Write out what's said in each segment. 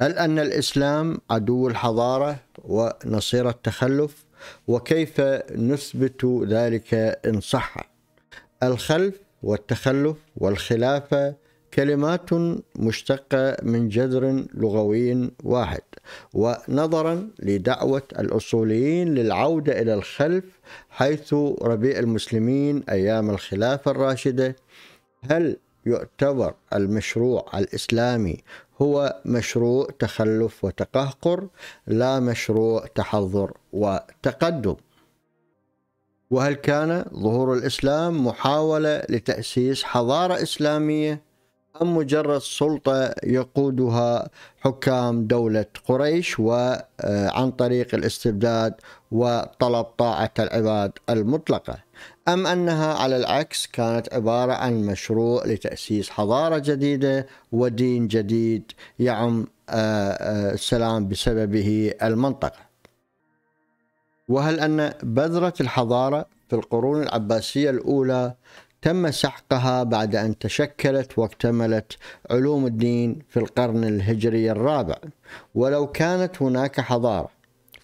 هل أن الإسلام عدو الحضارة ونصير التخلف وكيف نثبت ذلك إن صح الخلف والتخلف والخلافة كلمات مشتقة من جذر لغوي واحد ونظرا لدعوة الأصوليين للعودة إلى الخلف حيث ربيع المسلمين أيام الخلافة الراشدة هل يعتبر المشروع الإسلامي هو مشروع تخلف وتقهقر لا مشروع تحضر وتقدم وهل كان ظهور الاسلام محاوله لتاسيس حضاره اسلاميه ام مجرد سلطه يقودها حكام دوله قريش وعن آه، طريق الاستبداد وطلب طاعه العباد المطلقه أم أنها على العكس كانت عبارة عن مشروع لتأسيس حضارة جديدة ودين جديد يعم السلام آه، آه، بسببه المنطقة وهل أن بذرة الحضارة في القرون العباسية الأولى تم سحقها بعد أن تشكلت واكتملت علوم الدين في القرن الهجري الرابع ولو كانت هناك حضارة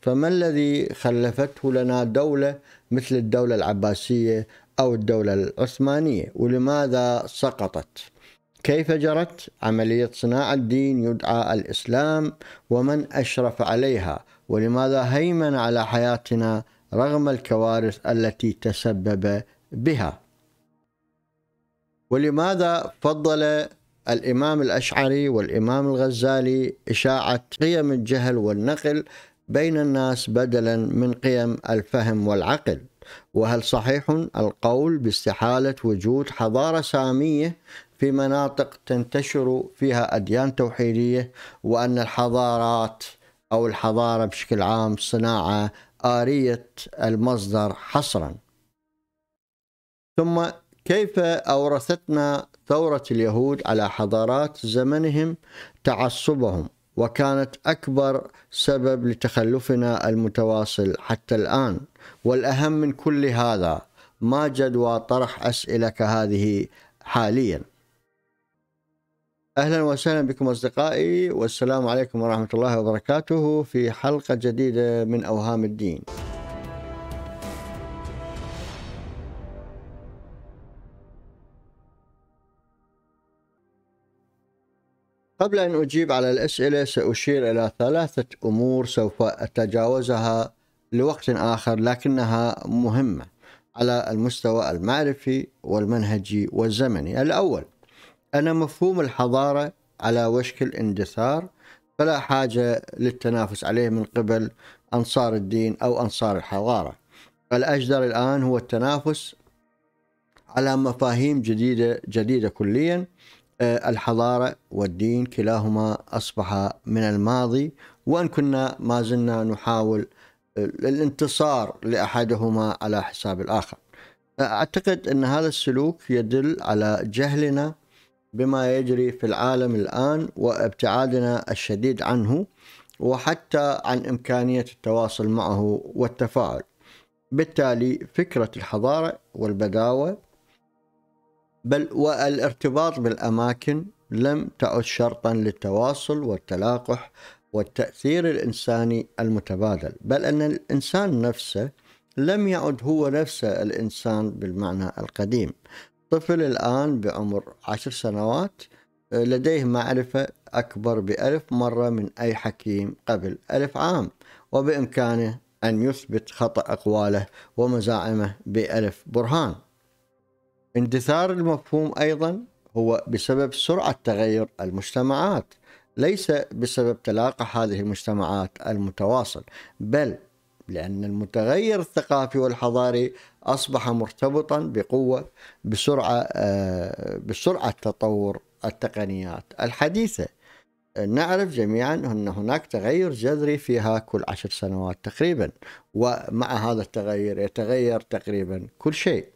فما الذي خلفته لنا دولة مثل الدولة العباسية أو الدولة العثمانية ولماذا سقطت كيف جرت عملية صناعة دين يدعى الإسلام ومن أشرف عليها ولماذا هيمن على حياتنا رغم الكوارث التي تسبب بها ولماذا فضل الإمام الأشعري والإمام الغزالي إشاعة قيم الجهل والنقل بين الناس بدلا من قيم الفهم والعقل وهل صحيح القول باستحاله وجود حضاره ساميه في مناطق تنتشر فيها اديان توحيديه وان الحضارات او الحضاره بشكل عام صناعه آرية المصدر حصرا ثم كيف أورثتنا ثورة اليهود على حضارات زمنهم تعصبهم وكانت أكبر سبب لتخلفنا المتواصل حتى الآن والأهم من كل هذا ما جدوى طرح أسئلة كهذه حاليا أهلا وسهلا بكم أصدقائي والسلام عليكم ورحمة الله وبركاته في حلقة جديدة من أوهام الدين قبل أن أجيب على الأسئلة سأشير إلى ثلاثة أمور سوف أتجاوزها لوقت آخر لكنها مهمة على المستوى المعرفي والمنهجي والزمني. الأول أن مفهوم الحضارة على وشك الاندثار فلا حاجة للتنافس عليه من قبل أنصار الدين أو أنصار الحضارة. الأجدر الآن هو التنافس على مفاهيم جديدة جديدة كليا الحضارة والدين كلاهما أصبح من الماضي وإن كنا ما زلنا نحاول آه، الانتصار لأحدهما على حساب الآخر أعتقد أن هذا السلوك يدل على جهلنا بما يجري في العالم الآن وابتعادنا الشديد عنه وحتى عن إمكانية التواصل معه والتفاعل بالتالي فكرة الحضارة والبداوة بل والارتباط بالأماكن لم تعد شرطا للتواصل والتلاقح والتأثير الإنساني المتبادل بل أن الإنسان نفسه لم يعد هو نفسه الإنسان بالمعنى القديم طفل الآن بعمر عشر سنوات لديه معرفة أكبر بألف مرة من أي حكيم قبل ألف عام وبإمكانه أن يثبت خطأ أقواله ومزاعمه بألف برهان اندثار المفهوم أيضا هو بسبب سرعة تغير المجتمعات ليس بسبب تلاقح هذه المجتمعات المتواصل بل لأن المتغير الثقافي والحضاري أصبح مرتبطا بقوة بسرعة آه، بسرعة تطور التقنيات الحديثة نعرف جميعا أن هناك تغير جذري فيها كل عشر سنوات تقريبا ومع هذا التغير يتغير تقريبا كل شيء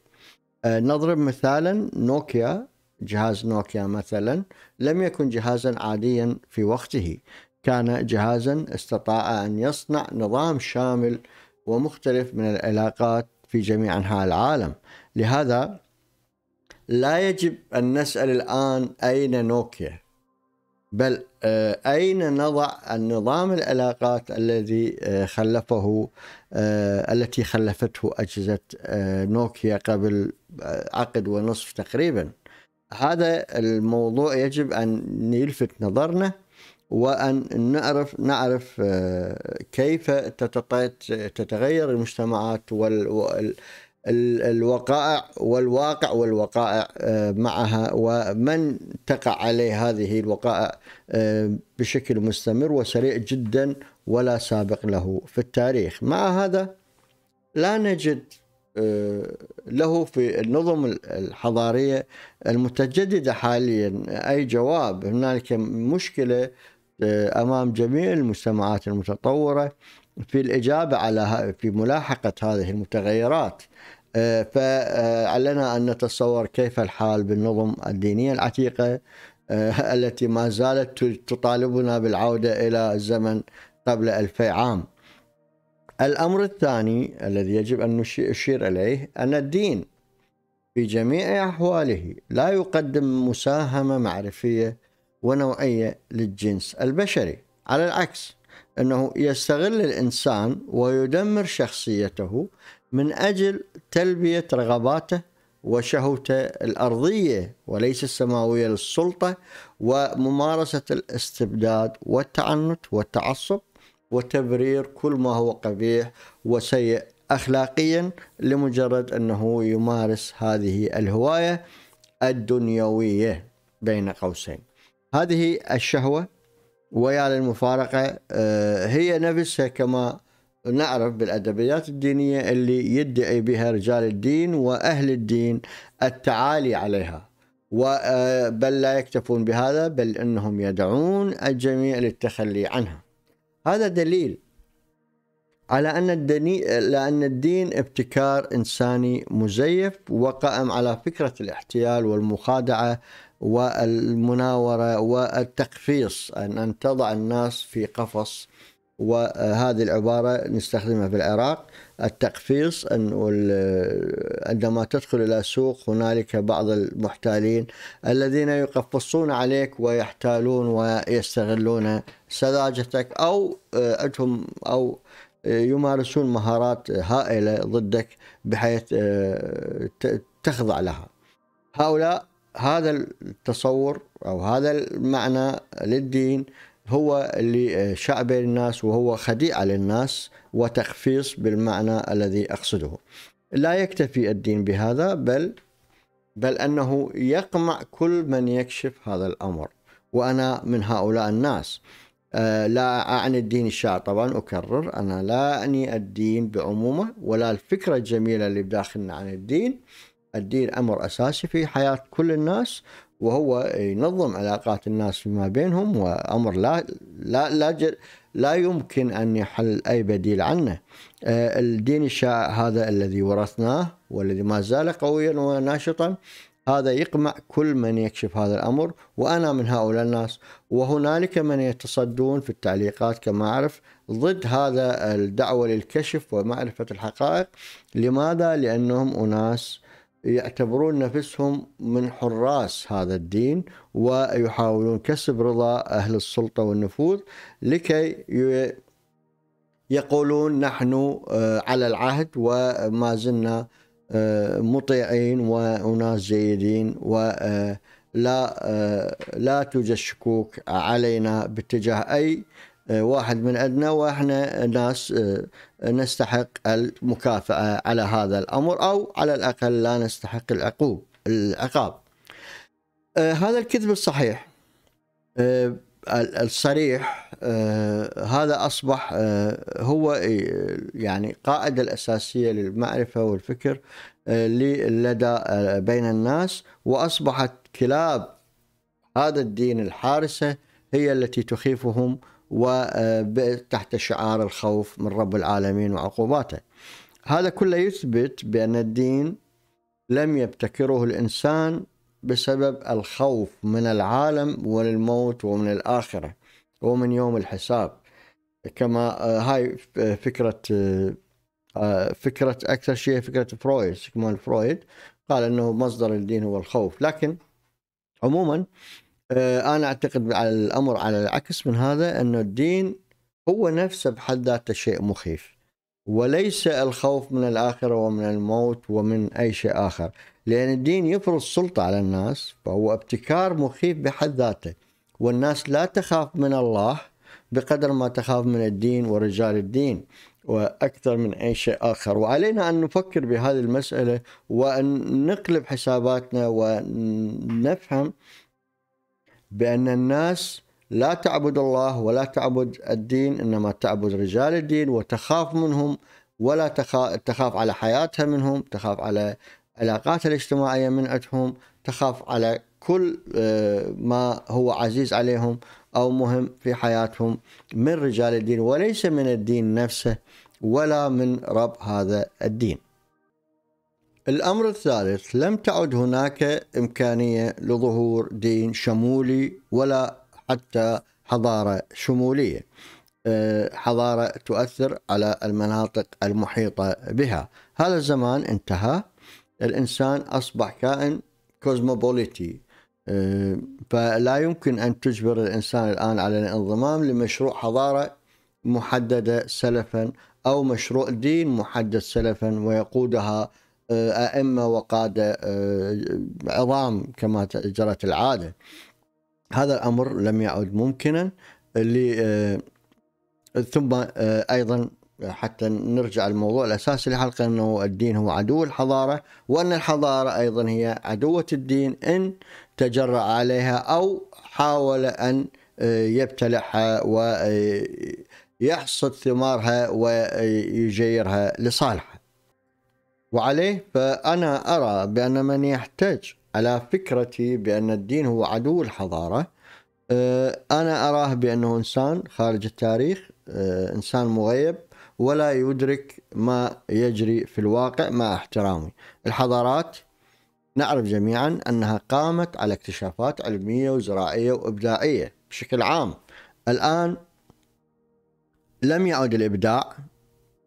آه، نضرب مثالا نوكيا جهاز نوكيا مثلا لم يكن جهازا عاديا في وقته كان جهازا استطاع ان يصنع نظام شامل ومختلف من العلاقات في جميع انحاء العالم لهذا لا يجب ان نسال الان اين نوكيا بل آه، أين نضع النظام العلاقات الذي آه، خلفه آه، التي خلفته أجهزة نوكيا قبل عقد ونصف تقريبا هذا الموضوع يجب أن يلفت نظرنا وأن نعرف نعرف كيف تتغير المجتمعات وال الوقائع والواقع والوقائع آه، معها ومن تقع عليه هذه الوقائع آه، بشكل مستمر وسريع جدا ولا سابق له في التاريخ مع هذا لا نجد آه، له في النظم الحضارية المتجددة حاليا أي جواب هنالك مشكلة أمام جميع المجتمعات المتطورة في الإجابة على في ملاحقة هذه المتغيرات آه، فعلنا أن نتصور كيف الحال بالنظم الدينية العتيقة آه، التي ما زالت تطالبنا بالعودة إلى الزمن قبل ألفي عام الأمر الثاني الذي يجب أن نشير إليه أن الدين في جميع أحواله لا يقدم مساهمة معرفية ونوعية للجنس البشري على العكس أنه يستغل الإنسان ويدمر شخصيته من أجل تلبية رغباته وشهوته الأرضية وليس السماوية للسلطة وممارسة الاستبداد والتعنت والتعصب وتبرير كل ما هو قبيح وسيء أخلاقيا لمجرد أنه يمارس هذه الهواية الدنيوية بين قوسين هذه الشهوة ويا للمفارقة آه، هي نفسها كما نعرف بالأدبيات الدينية اللي يدعي بها رجال الدين وأهل الدين التعالي عليها آه، بل لا يكتفون بهذا بل أنهم يدعون الجميع للتخلي عنها هذا دليل على أن الدني... لأن الدين ابتكار إنساني مزيف وقائم على فكرة الاحتيال والمخادعة والمناورة والتقفيص أن, أن تضع الناس في قفص وهذه العبارة نستخدمها في العراق التقفيص أن عندما تدخل إلى السوق هنالك بعض المحتالين الذين يقفصون عليك ويحتالون ويستغلون سذاجتك أو عندهم أو يمارسون مهارات هائلة ضدك بحيث تخضع لها هؤلاء هذا التصور أو هذا المعنى للدين هو لشعب آه، الناس وهو خديعة للناس وتخفيص بالمعنى الذي أقصده لا يكتفي الدين بهذا بل بل أنه يقمع كل من يكشف هذا الأمر وأنا من هؤلاء الناس آه، لا أعني الدين الشاعر طبعا أكرر أنا لا أعني الدين بعمومه ولا الفكرة الجميلة اللي بداخلنا عن الدين الدين أمر أساسي في حياة كل الناس وهو ينظم علاقات الناس فيما بينهم وامر لا لا لا لا يمكن ان يحل اي بديل عنه. آه، الدين الشائع هذا الذي ورثناه والذي ما زال قويا وناشطا هذا يقمع كل من يكشف هذا الامر وانا من هؤلاء الناس وهنالك من يتصدون في التعليقات كما اعرف ضد هذا الدعوه للكشف ومعرفه الحقائق لماذا؟ لانهم اناس يعتبرون نفسهم من حراس هذا الدين ويحاولون كسب رضا أهل السلطة والنفوذ لكي يقولون نحن آه، على العهد وما زلنا آه، مطيعين وناس جيدين ولا آه، لا توجد شكوك علينا باتجاه أي آه، واحد من عندنا واحنا ناس آه، نستحق المكافأة على هذا الأمر أو على الأقل لا نستحق العقوب العقاب آه، هذا الكذب الصحيح الصريح هذا أصبح هو يعني قاعدة الأساسية للمعرفة والفكر لدى بين الناس وأصبحت كلاب هذا الدين الحارسة هي التي تخيفهم وتحت شعار الخوف من رب العالمين وعقوباته هذا كله يثبت بأن الدين لم يبتكره الإنسان بسبب الخوف من العالم والموت ومن الآخرة ومن يوم الحساب كما آه، هاي فكرة آه، فكرة أكثر شيء فكرة فرويد مال فرويد قال أنه مصدر الدين هو الخوف لكن عموما آه، انا اعتقد على الامر على العكس من هذا انه الدين هو نفسه بحد ذاته شيء مخيف وليس الخوف من الاخره ومن الموت ومن اي شيء اخر لان الدين يفرض سلطه على الناس فهو ابتكار مخيف بحد ذاته والناس لا تخاف من الله بقدر ما تخاف من الدين ورجال الدين واكثر من اي شيء اخر وعلينا ان نفكر بهذه المساله وان نقلب حساباتنا ونفهم بأن الناس لا تعبد الله ولا تعبد الدين إنما تعبد رجال الدين وتخاف منهم ولا تخاف على حياتها منهم تخاف على علاقاتها الاجتماعية من عندهم تخاف على كل آه، ما هو عزيز عليهم أو مهم في حياتهم من رجال الدين وليس من الدين نفسه ولا من رب هذا الدين الأمر الثالث لم تعد هناك إمكانية لظهور دين شمولي ولا حتى حضارة شمولية آه، حضارة تؤثر على المناطق المحيطة بها هذا الزمان انتهى الإنسان أصبح كائن كوزموبوليتي آه، فلا يمكن أن تجبر الإنسان الآن على الانضمام لمشروع حضارة محددة سلفا أو مشروع دين محدد سلفا ويقودها ائمه وقاده آه، عظام كما جرت العاده هذا الامر لم يعد ممكنا اللي آه، ثم آه، ايضا حتى نرجع الموضوع الاساسي للحلقه انه الدين هو عدو الحضاره وان الحضاره ايضا هي عدوه الدين ان تجرأ عليها او حاول ان يبتلعها ويحصد ثمارها ويجيرها لصالحه وعليه فأنا أرى بأن من يحتج على فكرتي بأن الدين هو عدو الحضارة آه، أنا أراه بأنه إنسان خارج التاريخ آه، إنسان مغيب ولا يدرك ما يجري في الواقع مع احترامي الحضارات نعرف جميعا أنها قامت على اكتشافات علمية وزراعية وإبداعية بشكل عام الآن لم يعد الإبداع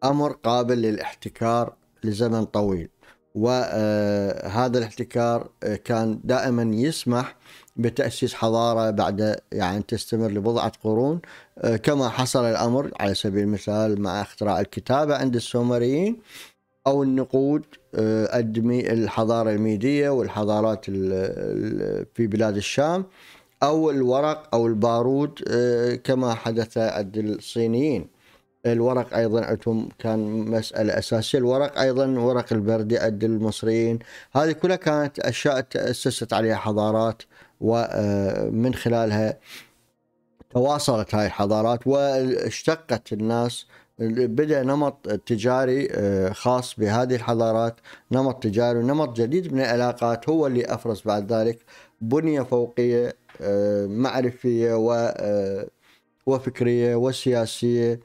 أمر قابل للاحتكار لزمن طويل وهذا آه، الاحتكار آه، كان دائما يسمح بتأسيس حضارة بعد يعني تستمر لبضعة قرون آه، كما حصل الأمر على سبيل المثال مع اختراع الكتابة عند السومريين أو النقود أدمي الحضارة الميدية والحضارات في بلاد الشام أو الورق أو البارود كما حدث عند الصينيين الورق ايضا عندهم كان مساله اساسيه الورق ايضا ورق البردي عند المصريين هذه كلها كانت اشياء تاسست عليها حضارات ومن آه، خلالها تواصلت هاي الحضارات واشتقت الناس بدا نمط تجاري آه، خاص بهذه الحضارات نمط تجاري ونمط جديد من العلاقات هو اللي افرز بعد ذلك بنيه فوقيه آه، معرفيه و وفكريه وسياسيه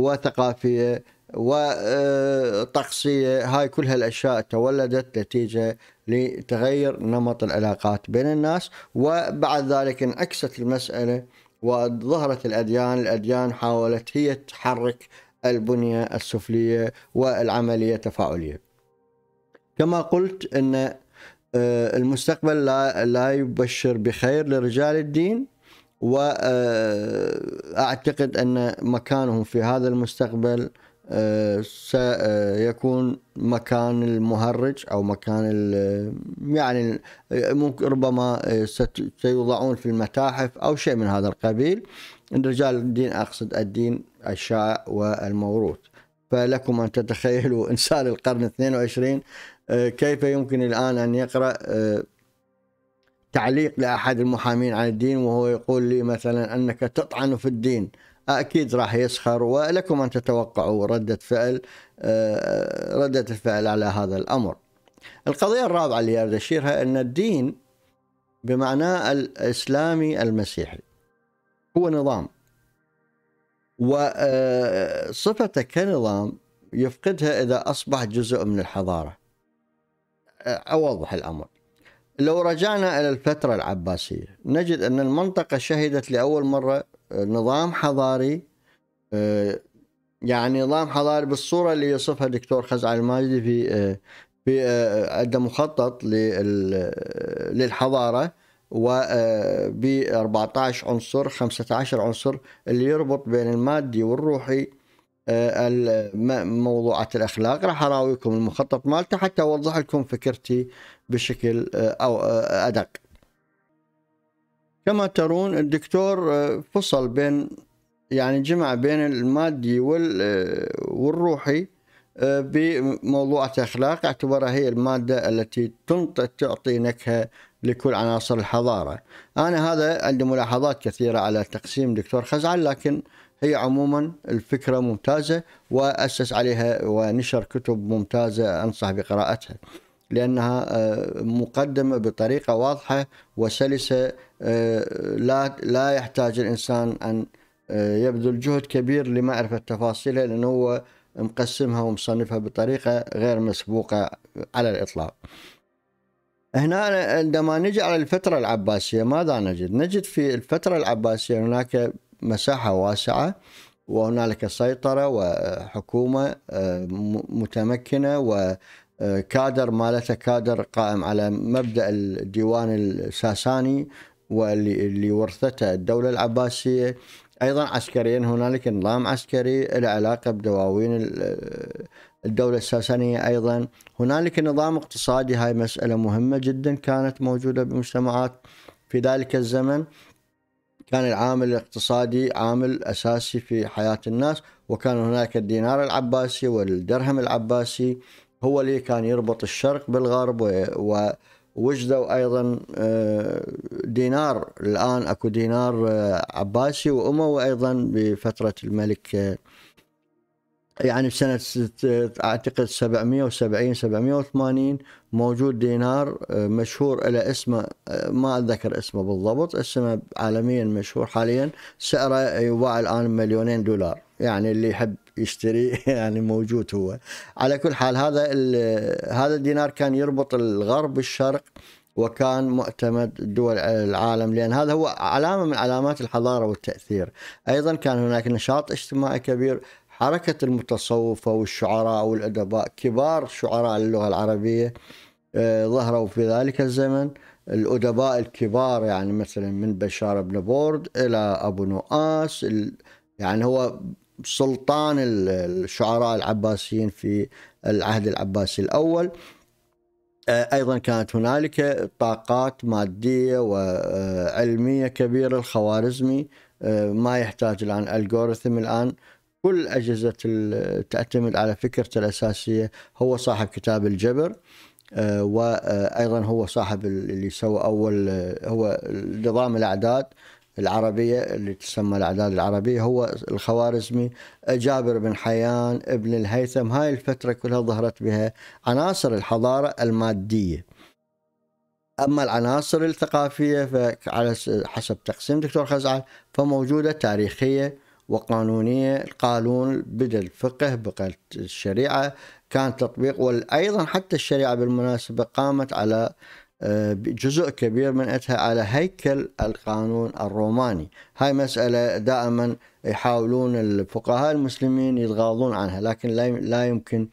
وثقافيه وطقسيه هاي كل هالاشياء تولدت نتيجه لتغير نمط العلاقات بين الناس وبعد ذلك انعكست المساله وظهرت الاديان، الاديان حاولت هي تحرك البنيه السفليه والعمليه التفاعليه. كما قلت ان آه، المستقبل لا يبشر بخير لرجال الدين واعتقد ان مكانهم في هذا المستقبل آه، سيكون آه، مكان المهرج او مكان آه، يعني ربما سيوضعون في المتاحف او شيء من هذا القبيل رجال الدين اقصد الدين الشائع والموروث فلكم ان تتخيلوا انسان القرن 22 كيف يمكن الان ان يقرا تعليق لأحد المحامين عن الدين وهو يقول لي مثلا أنك تطعن في الدين أكيد راح يسخر ولكم أن تتوقعوا ردة فعل آه، ردة الفعل على هذا الأمر القضية الرابعة اللي أريد أشيرها أن الدين بمعناه الإسلامي المسيحي هو نظام وصفته آه، كنظام يفقدها إذا أصبح جزء من الحضارة أوضح الأمر لو رجعنا إلى الفترة العباسية نجد أن المنطقة شهدت لأول مرة آه، نظام حضاري آه، يعني نظام حضاري بالصورة اللي يصفها الدكتور خزعل الماجدي في آه، في عنده مخطط للحضارة و ب 14 عنصر 15 عنصر اللي يربط بين المادي والروحي موضوعات الاخلاق راح اراويكم المخطط مالته حتى اوضح لكم فكرتي بشكل آه، أو آه، أدق كما ترون الدكتور آه، فصل بين يعني جمع بين المادي والروحي بموضوع الأخلاق اعتبرها هي المادة التي تعطي نكهة لكل عناصر الحضارة أنا هذا عندي ملاحظات كثيرة على تقسيم دكتور خزعل لكن هي عموما الفكرة ممتازة وأسس عليها ونشر كتب ممتازة أنصح بقراءتها لأنها آه، مقدمة بطريقة واضحة وسلسة آه، لا لا يحتاج الإنسان أن آه، يبذل جهد كبير لمعرفة تفاصيلها لأنه هو مقسمها ومصنفها بطريقة غير مسبوقة على الإطلاق هنا عندما نجي على الفترة العباسية ماذا نجد؟ نجد في الفترة العباسية هناك مساحة واسعة وهنالك سيطرة وحكومة متمكنة كادر مالته كادر قائم على مبدا الديوان الساساني واللي اللي ورثته الدوله العباسيه ايضا عسكريا هنالك نظام عسكري له علاقه بدواوين الدولة الساسانية أيضا هنالك نظام اقتصادي هاي مسألة مهمة جدا كانت موجودة بمجتمعات في ذلك الزمن كان العامل الاقتصادي عامل أساسي في حياة الناس وكان هناك الدينار العباسي والدرهم العباسي هو اللي كان يربط الشرق بالغرب ووجدوا ايضا آه، دينار الان اكو دينار آه، عباسي واموي ايضا بفتره الملك آه، يعني بسنة أعتقد 770 780 موجود دينار مشهور إلى اسمه ما أتذكر اسمه بالضبط اسمه عالميا مشهور حاليا سعره يباع الآن مليونين دولار يعني اللي يحب يشتري يعني موجود هو على كل حال هذا هذا الدينار كان يربط الغرب بالشرق وكان معتمد دول العالم لان هذا هو علامه من علامات الحضاره والتاثير ايضا كان هناك نشاط اجتماعي كبير حركه المتصوفه والشعراء والادباء كبار شعراء اللغه العربيه آه، ظهروا في ذلك الزمن الادباء الكبار يعني مثلا من بشار بن بورد الى ابو نؤاس يعني هو سلطان الشعراء العباسيين في العهد العباسي الأول آه، ايضا كانت هنالك طاقات ماديه وعلميه كبيره الخوارزمي آه، ما يحتاج الان الجوريثم الان كل اجهزه تعتمد على فكرته الاساسيه هو صاحب كتاب الجبر آه، وايضا هو صاحب اللي سوى اول هو نظام الاعداد العربية اللي تسمى الأعداد العربية هو الخوارزمي جابر بن حيان ابن الهيثم هاي الفترة كلها ظهرت بها عناصر الحضارة المادية أما العناصر الثقافية فعلى حسب تقسيم دكتور خزعل فموجودة تاريخية وقانونية القانون بدا الفقه بقت الشريعة كان تطبيق وأيضا حتى الشريعة بالمناسبة قامت على جزء كبير من أتها على هيكل القانون الروماني هاي مسألة دائما يحاولون الفقهاء المسلمين يتغاضون عنها لكن لا يمكن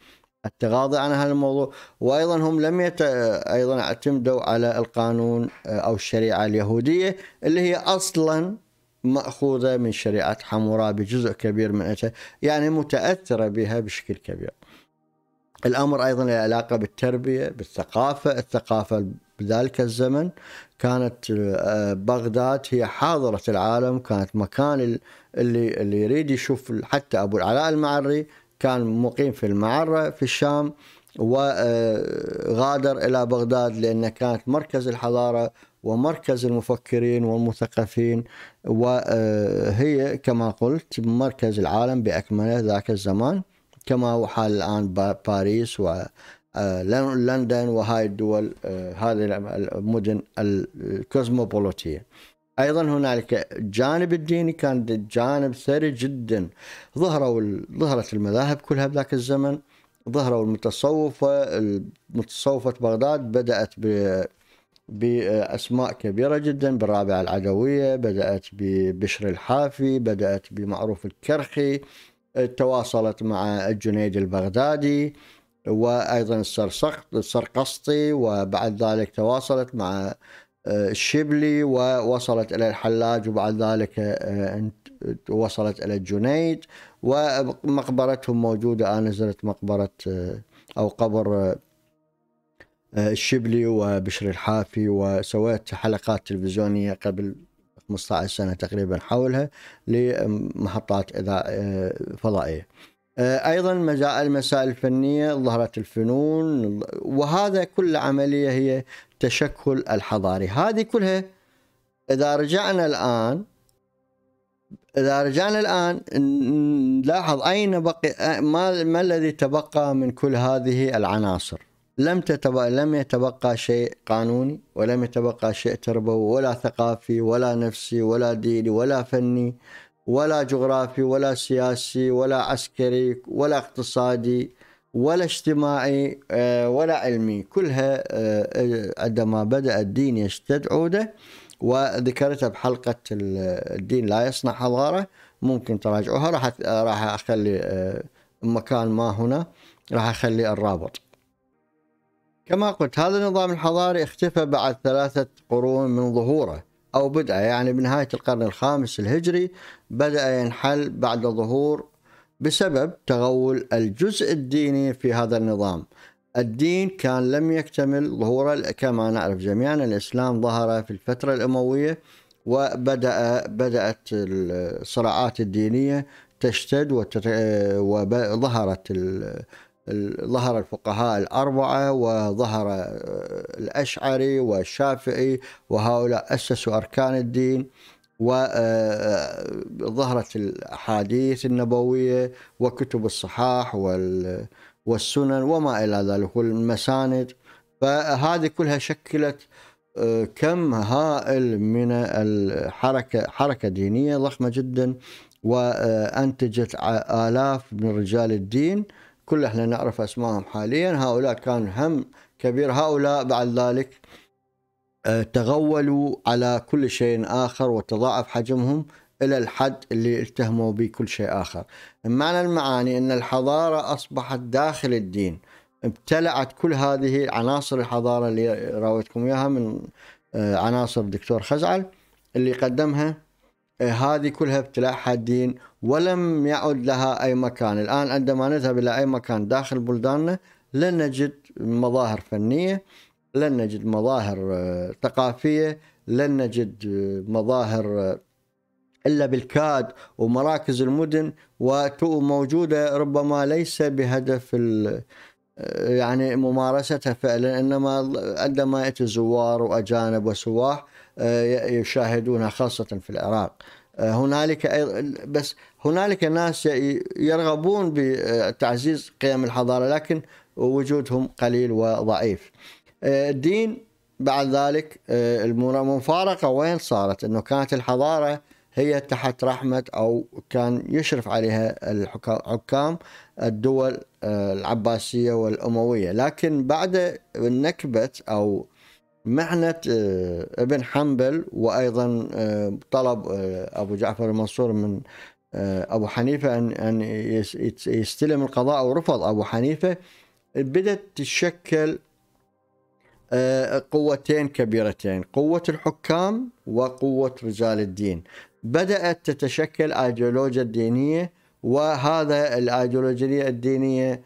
التغاضي عن هذا الموضوع وايضا هم لم يت... ايضا اعتمدوا على القانون او الشريعه اليهوديه اللي هي اصلا ماخوذه من شريعه حمورابي جزء كبير من أتها يعني متاثره بها بشكل كبير. الامر ايضا له علاقه بالتربيه، بالثقافه، الثقافه بذلك الزمن كانت آه، بغداد هي حاضرة العالم كانت مكان اللي اللي يريد يشوف حتى أبو العلاء المعري كان مقيم في المعرة في الشام وغادر آه، إلى بغداد لأنها كانت مركز الحضارة ومركز المفكرين والمثقفين وهي آه، كما قلت مركز العالم بأكمله ذاك الزمان كما هو حال الآن باريس و آه، لندن وهاي الدول آه، هذه المدن الكوزموبوليتية ايضا هنالك الجانب الديني كان جانب ثري جدا ظهروا ظهرت المذاهب كلها بذاك الزمن ظهروا المتصوفة متصوفة بغداد بدأت ب بأسماء كبيرة جدا بالرابعة العدوية بدأت ببشر الحافي بدأت بمعروف الكرخي تواصلت مع الجنيد البغدادي وايضا السرقسطي وبعد ذلك تواصلت مع آه، الشبلي ووصلت الى الحلاج وبعد ذلك آه، وصلت الى الجنيد ومقبرتهم موجوده انا آه، نزلت مقبره او قبر الشبلي وبشر الحافي وسويت حلقات تلفزيونيه قبل 15 سنه تقريبا حولها لمحطات فضائيه آه، ايضا المسائل الفنيه ظهرت الفنون وهذا كل عمليه هي تشكل الحضاري هذه كلها اذا رجعنا الان اذا رجعنا الان نلاحظ اين بقي ما, ما الذي تبقى من كل هذه العناصر لم تتبقى لم يتبقى شيء قانوني ولم يتبقى شيء تربوي ولا ثقافي ولا نفسي ولا ديني ولا فني ولا جغرافي ولا سياسي ولا عسكري ولا اقتصادي ولا اجتماعي آه، ولا علمي كلها آه، آه، عندما بدأ الدين يشتد عوده وذكرتها بحلقة الدين لا يصنع حضارة ممكن تراجعوها راح راح اخلي مكان ما هنا راح اخلي الرابط كما قلت هذا النظام الحضاري اختفى بعد ثلاثة قرون من ظهوره أو بدأ يعني بنهاية القرن الخامس الهجري بدأ ينحل بعد ظهور بسبب تغول الجزء الديني في هذا النظام الدين كان لم يكتمل ظهوره كما نعرف جميعا الإسلام ظهر في الفترة الأموية وبدأ بدأت الصراعات الدينية تشتد وظهرت ظهر الفقهاء الأربعة وظهر آه، الأشعري والشافعي وهؤلاء أسسوا أركان الدين وظهرت آه، آه، الأحاديث النبوية وكتب الصحاح والسنن وما إلى ذلك والمساند فهذه كلها شكلت كم هائل من الحركة حركة دينية ضخمة جدا وأنتجت آلاف من رجال الدين كل احنا نعرف اسمائهم حاليا هؤلاء كان هم كبير هؤلاء بعد ذلك آه، تغولوا على كل شيء آخر وتضاعف حجمهم إلى الحد اللي التهموا به كل شيء آخر معنى المعاني أن الحضارة أصبحت داخل الدين ابتلعت كل هذه عناصر الحضارة اللي راويتكم إياها من آه، عناصر الدكتور خزعل اللي قدمها آه، هذه كلها ابتلاعها الدين ولم يعد لها أي مكان الآن عندما نذهب إلى أي مكان داخل بلداننا لن نجد مظاهر فنية لن نجد مظاهر آه، ثقافية لن نجد آه، مظاهر آه، إلا بالكاد ومراكز المدن وموجودة ربما ليس بهدف يعني ممارستها فعلا انما عندما ياتي زوار واجانب وسواح يشاهدونها خاصه في العراق. آه، هنالك بس هنالك ناس يرغبون بتعزيز قيم الحضاره لكن وجودهم قليل وضعيف. آه، الدين بعد ذلك آه، المفارقه وين صارت؟ انه كانت الحضاره هي تحت رحمه او كان يشرف عليها الحكام الدول العباسيه والامويه، لكن بعد نكبه او محنة آه، ابن حنبل وأيضا آه، طلب آه، أبو جعفر المنصور من أبو حنيفة أن يستلم القضاء ورفض أبو حنيفة بدأت تشكل قوتين كبيرتين قوة الحكام وقوة رجال الدين بدأت تتشكل أيديولوجيا الدينية وهذا الأيديولوجيا الدينية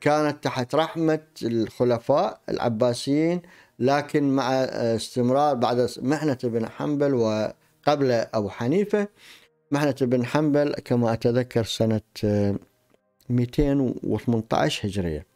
كانت تحت رحمة الخلفاء العباسيين لكن مع استمرار بعد محنة ابن حنبل وقبل أبو حنيفة محنة ابن حنبل كما أتذكر سنة 218 آه، هجرية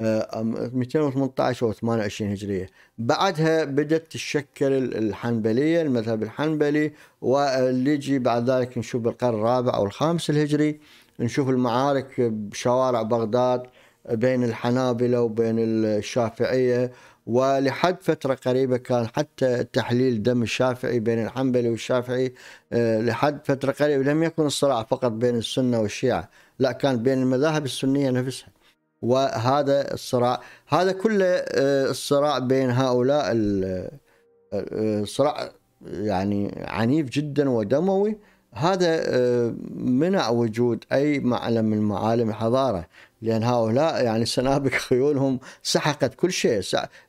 218 آه، و 28 هجرية بعدها بدأت تشكل الحنبلية المذهب الحنبلي واللي يجي بعد ذلك نشوف بالقرن الرابع أو الخامس الهجري نشوف المعارك بشوارع بغداد بين الحنابلة وبين الشافعية ولحد فترة قريبة كان حتى تحليل دم الشافعي بين الحنبلي والشافعي آه، لحد فترة قريبة لم يكن الصراع فقط بين السنة والشيعة لا كان بين المذاهب السنية نفسها وهذا الصراع هذا كله آه، الصراع بين هؤلاء الصراع آه، يعني عنيف جدا ودموي هذا آه، منع وجود أي معلم من معالم الحضارة لأن هؤلاء يعني سنابك خيولهم سحقت كل شيء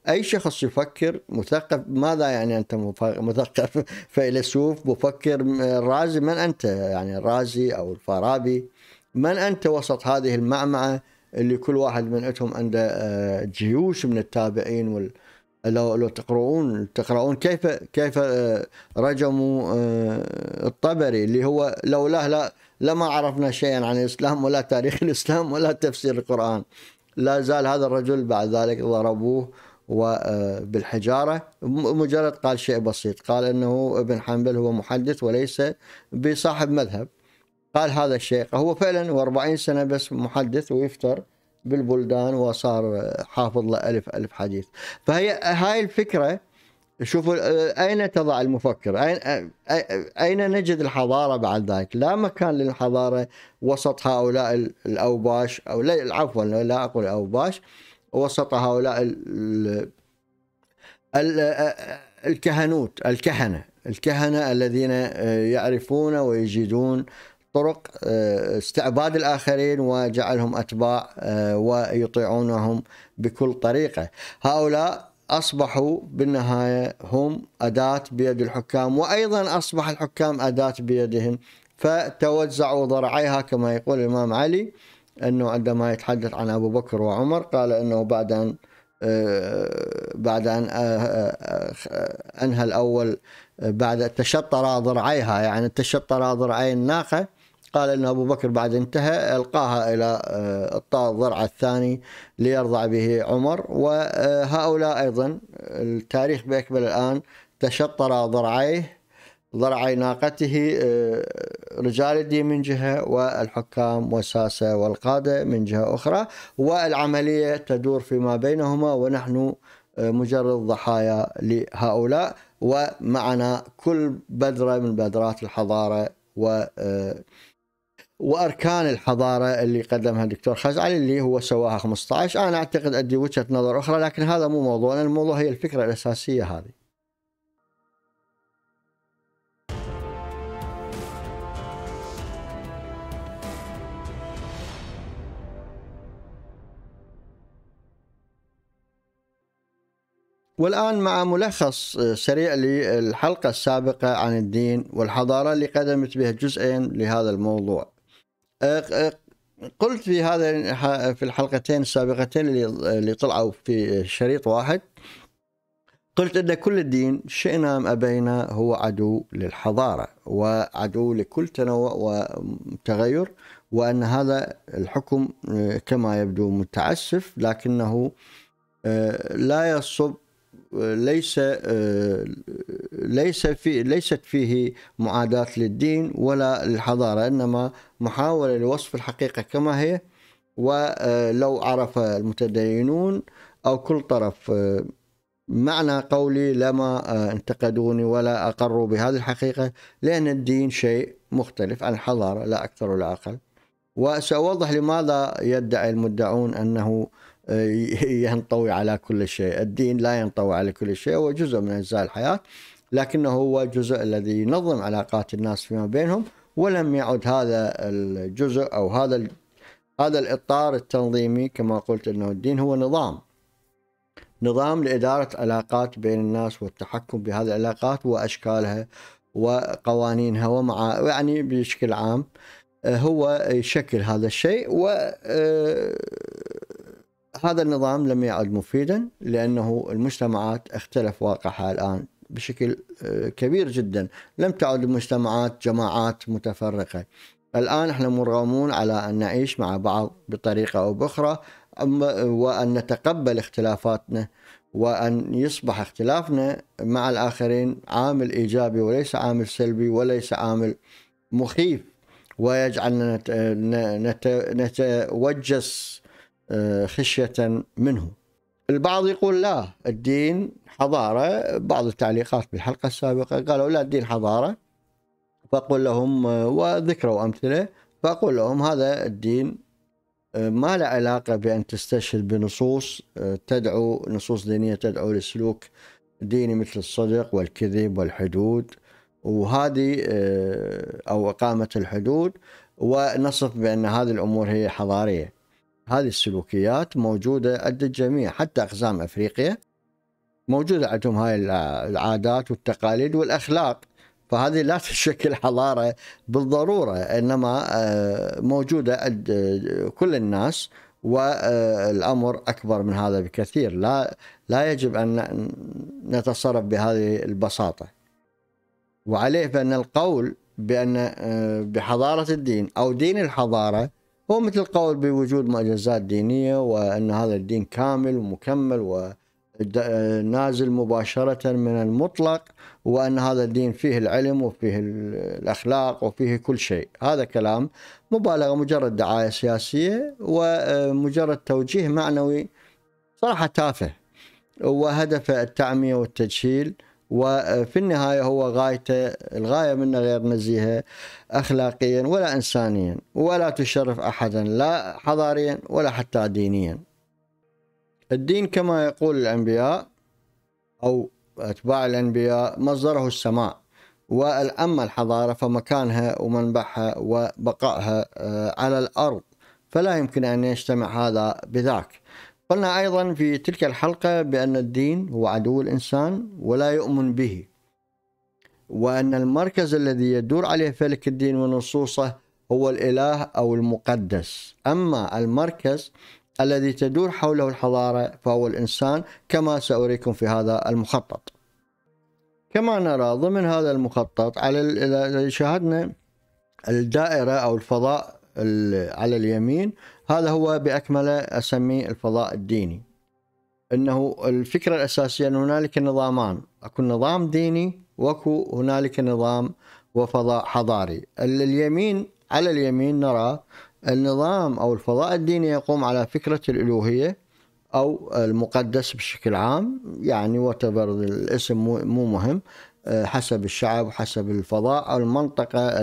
أي شخص يفكر مثقف ماذا يعني أنت مثقف فيلسوف مفكر الرازي من أنت يعني الرازي أو الفارابي من أنت وسط هذه المعمعة اللي كل واحد من عندهم عنده آه، جيوش من التابعين وال لو لو تقرؤون تقرؤون كيف كيف آه، رجموا آه، الطبري اللي هو لولاه لا لما عرفنا شيئا عن الاسلام ولا تاريخ الاسلام ولا تفسير القران لا زال هذا الرجل بعد ذلك ضربوه وبالحجاره آه، مجرد قال شيء بسيط قال انه ابن حنبل هو محدث وليس بصاحب مذهب قال هذا الشيء هو فعلا 40 سنه بس محدث ويفتر بالبلدان وصار حافظ له ألف ألف حديث فهي هاي الفكرة شوفوا أين تضع المفكر أين, أين نجد الحضارة بعد ذلك لا مكان للحضارة وسط هؤلاء الأوباش أو لا عفوا لا أقول أوباش وسط هؤلاء ال الكهنوت الكهنة الكهنة الذين يعرفون ويجدون طرق آه، استعباد الآخرين وجعلهم أتباع آه، ويطيعونهم بكل طريقة هؤلاء أصبحوا بالنهاية هم أداة بيد الحكام وأيضا أصبح الحكام أداة بيدهم فتوزعوا ضرعيها كما يقول الإمام علي أنه عندما يتحدث عن أبو بكر وعمر قال أنه بعد أن آه، بعد أن أنهى الأول بعد تشطر ضرعيها يعني تشطر ضرعي الناقة قال أن أبو بكر بعد انتهى ألقاها إلى آه، الضرع الثاني ليرضع به عمر وهؤلاء أيضا التاريخ بأكمل الآن تشطر ضرعيه ضرعي ناقته آه، رجال الدين من جهة والحكام والساسة والقادة من جهة أخرى والعملية تدور فيما بينهما ونحن آه، مجرد ضحايا لهؤلاء ومعنا كل بذرة من بذرات الحضارة و واركان الحضاره اللي قدمها الدكتور خزعلي اللي هو سواها 15 انا اعتقد ادي وجهه نظر اخرى لكن هذا مو موضوعنا الموضوع هي الفكره الاساسيه هذه والآن مع ملخص سريع للحلقة السابقة عن الدين والحضارة اللي قدمت بها جزئين لهذا الموضوع قلت في هذا في الحلقتين السابقتين اللي طلعوا في شريط واحد قلت ان كل الدين شئنا ام ابينا هو عدو للحضاره وعدو لكل تنوع وتغير وان هذا الحكم آه، كما يبدو متعسف لكنه آه، لا يصب ليس آه، ليس في ليست فيه معاداة للدين ولا للحضارة إنما محاولة لوصف الحقيقة كما هي ولو آه، عرف المتدينون أو كل طرف آه، معنى قولي لما انتقدوني ولا أقروا بهذه الحقيقة لأن الدين شيء مختلف عن الحضارة لا أكثر ولا أقل وسأوضح لماذا يدعي المدعون أنه ينطوي على كل شيء الدين لا ينطوي على كل شيء هو جزء من أجزاء الحياة لكنه هو الجزء الذي ينظم علاقات الناس فيما بينهم ولم يعد هذا الجزء أو هذا هذا الإطار التنظيمي كما قلت أنه الدين هو نظام نظام لإدارة علاقات بين الناس والتحكم بهذه العلاقات وأشكالها وقوانينها ومع يعني بشكل عام هو يشكل هذا الشيء و آه، هذا النظام لم يعد مفيدا لأنه المجتمعات اختلف واقعها الآن بشكل آه، كبير جدا لم تعد المجتمعات جماعات متفرقة الآن احنا مرغمون على أن نعيش مع بعض بطريقة أو بأخرى آه، وأن نتقبل اختلافاتنا وأن يصبح اختلافنا مع الآخرين عامل إيجابي وليس عامل سلبي وليس عامل مخيف ويجعلنا آه، نتوجس آه، خشية منه البعض يقول لا الدين حضارة بعض التعليقات بالحلقة السابقة قالوا لا الدين حضارة فأقول لهم آه، وذكروا أمثلة فأقول لهم هذا الدين آه، ما له علاقة بأن تستشهد بنصوص تدعو نصوص دينية تدعو لسلوك ديني مثل الصدق والكذب والحدود وهذه أو إقامة الحدود ونصف بأن هذه الأمور هي حضارية هذه السلوكيات موجودة عند الجميع حتى أقزام أفريقيا موجودة عندهم هاي العادات والتقاليد والأخلاق فهذه لا تشكل حضارة بالضرورة إنما آه، موجودة عند آه، كل الناس والأمر أكبر من هذا بكثير لا, لا يجب أن نتصرف بهذه البساطة وعليه فأن القول بأن آه، بحضارة الدين أو دين الحضارة هو مثل القول بوجود معجزات دينية وأن هذا الدين كامل ومكمل و نازل مباشرة من المطلق وأن هذا الدين فيه العلم وفيه الأخلاق وفيه كل شيء هذا كلام مبالغة مجرد دعاية سياسية ومجرد توجيه معنوي صراحة تافه وهدف التعمية والتجهيل وفي النهاية هو غايته الغاية منه غير نزيهة أخلاقيا ولا إنسانيا ولا تشرف أحدا لا حضاريا ولا حتى دينيا الدين كما يقول الأنبياء أو أتباع الأنبياء مصدره السماء والأما الحضارة فمكانها ومنبعها وبقائها آه، على الأرض فلا يمكن أن يجتمع هذا بذاك قلنا أيضا في تلك الحلقة بأن الدين هو عدو الإنسان ولا يؤمن به وأن المركز الذي يدور عليه فلك الدين ونصوصه هو الإله أو المقدس أما المركز الذي تدور حوله الحضارة فهو الإنسان كما سأريكم في هذا المخطط كما نرى ضمن هذا المخطط على شاهدنا الدائرة أو الفضاء على اليمين هذا هو باكمله اسميه الفضاء الديني انه الفكره الاساسيه ان هنالك نظامان اكو نظام ديني واكو هنالك نظام وفضاء حضاري اليمين على اليمين نرى النظام او الفضاء الديني يقوم على فكره الالوهيه او المقدس بشكل عام يعني وتبر الاسم مو مهم آه، حسب الشعب وحسب الفضاء او المنطقه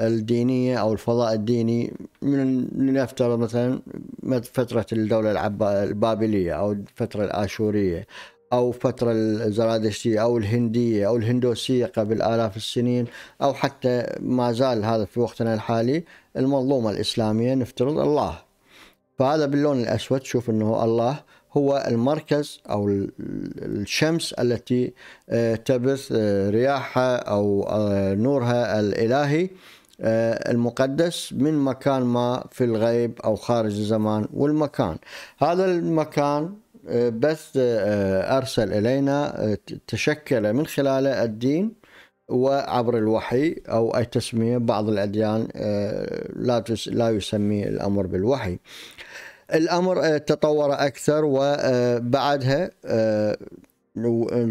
الدينية أو الفضاء الديني من لنفترض مثلا فترة الدولة البابلية أو الفترة الآشورية أو فترة الزرادشتية أو الهندية أو الهندوسية قبل آلاف السنين أو حتى ما زال هذا في وقتنا الحالي المنظومة الإسلامية نفترض الله فهذا باللون الأسود تشوف أنه الله هو المركز أو الشمس التي آه، تبث آه، رياحها أو آه، نورها الإلهي آه، المقدس من مكان ما في الغيب أو خارج الزمان والمكان هذا المكان آه، بث آه، أرسل إلينا تشكل من خلاله الدين وعبر الوحي أو أي تسمية بعض الأديان لا لا يسمي الأمر بالوحي الأمر تطور أكثر وبعدها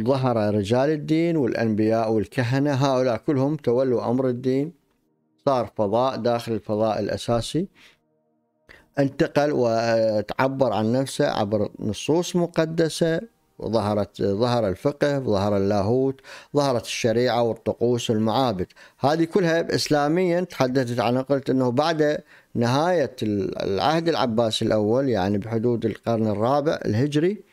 ظهر رجال الدين والأنبياء والكهنة هؤلاء كلهم تولوا أمر الدين صار فضاء داخل الفضاء الأساسي انتقل وتعبر عن نفسه عبر نصوص مقدسة وظهرت ظهر الفقه ظهر اللاهوت ظهرت الشريعة والطقوس والمعابد هذه كلها إسلاميا تحدثت عن قلت أنه بعد نهاية العهد العباسي الأول يعني بحدود القرن الرابع الهجري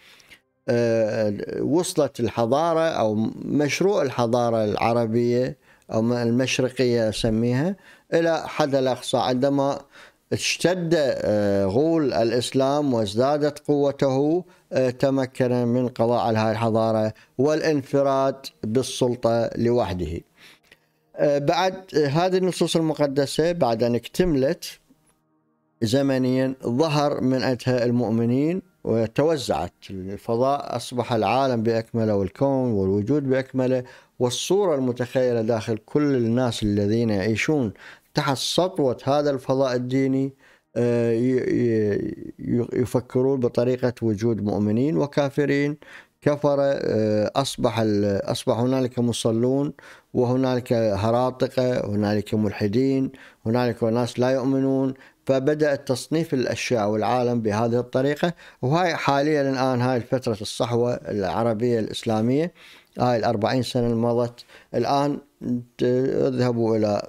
آه، وصلت الحضارة أو مشروع الحضارة العربية أو المشرقية أسميها إلى حد الأقصى عندما اشتد آه، غول الإسلام وازدادت قوته آه، تمكن من قضاء على هذه الحضارة والانفراد بالسلطة لوحده آه، بعد هذه النصوص المقدسة بعد أن اكتملت زمنيا ظهر من أتها المؤمنين وتوزعت الفضاء أصبح العالم بأكمله والكون والوجود بأكمله والصورة المتخيلة داخل كل الناس الذين يعيشون تحت سطوة هذا الفضاء الديني آه، يفكرون بطريقة وجود مؤمنين وكافرين كفر آه، أصبح أصبح هنالك مصلون وهنالك هراطقة هنالك ملحدين هنالك ناس لا يؤمنون فبدأ تصنيف الأشياء والعالم بهذه الطريقة وهاي حاليا الآن هاي فترة الصحوة العربية الإسلامية هاي الأربعين سنة اللي مضت الآن اذهبوا إلى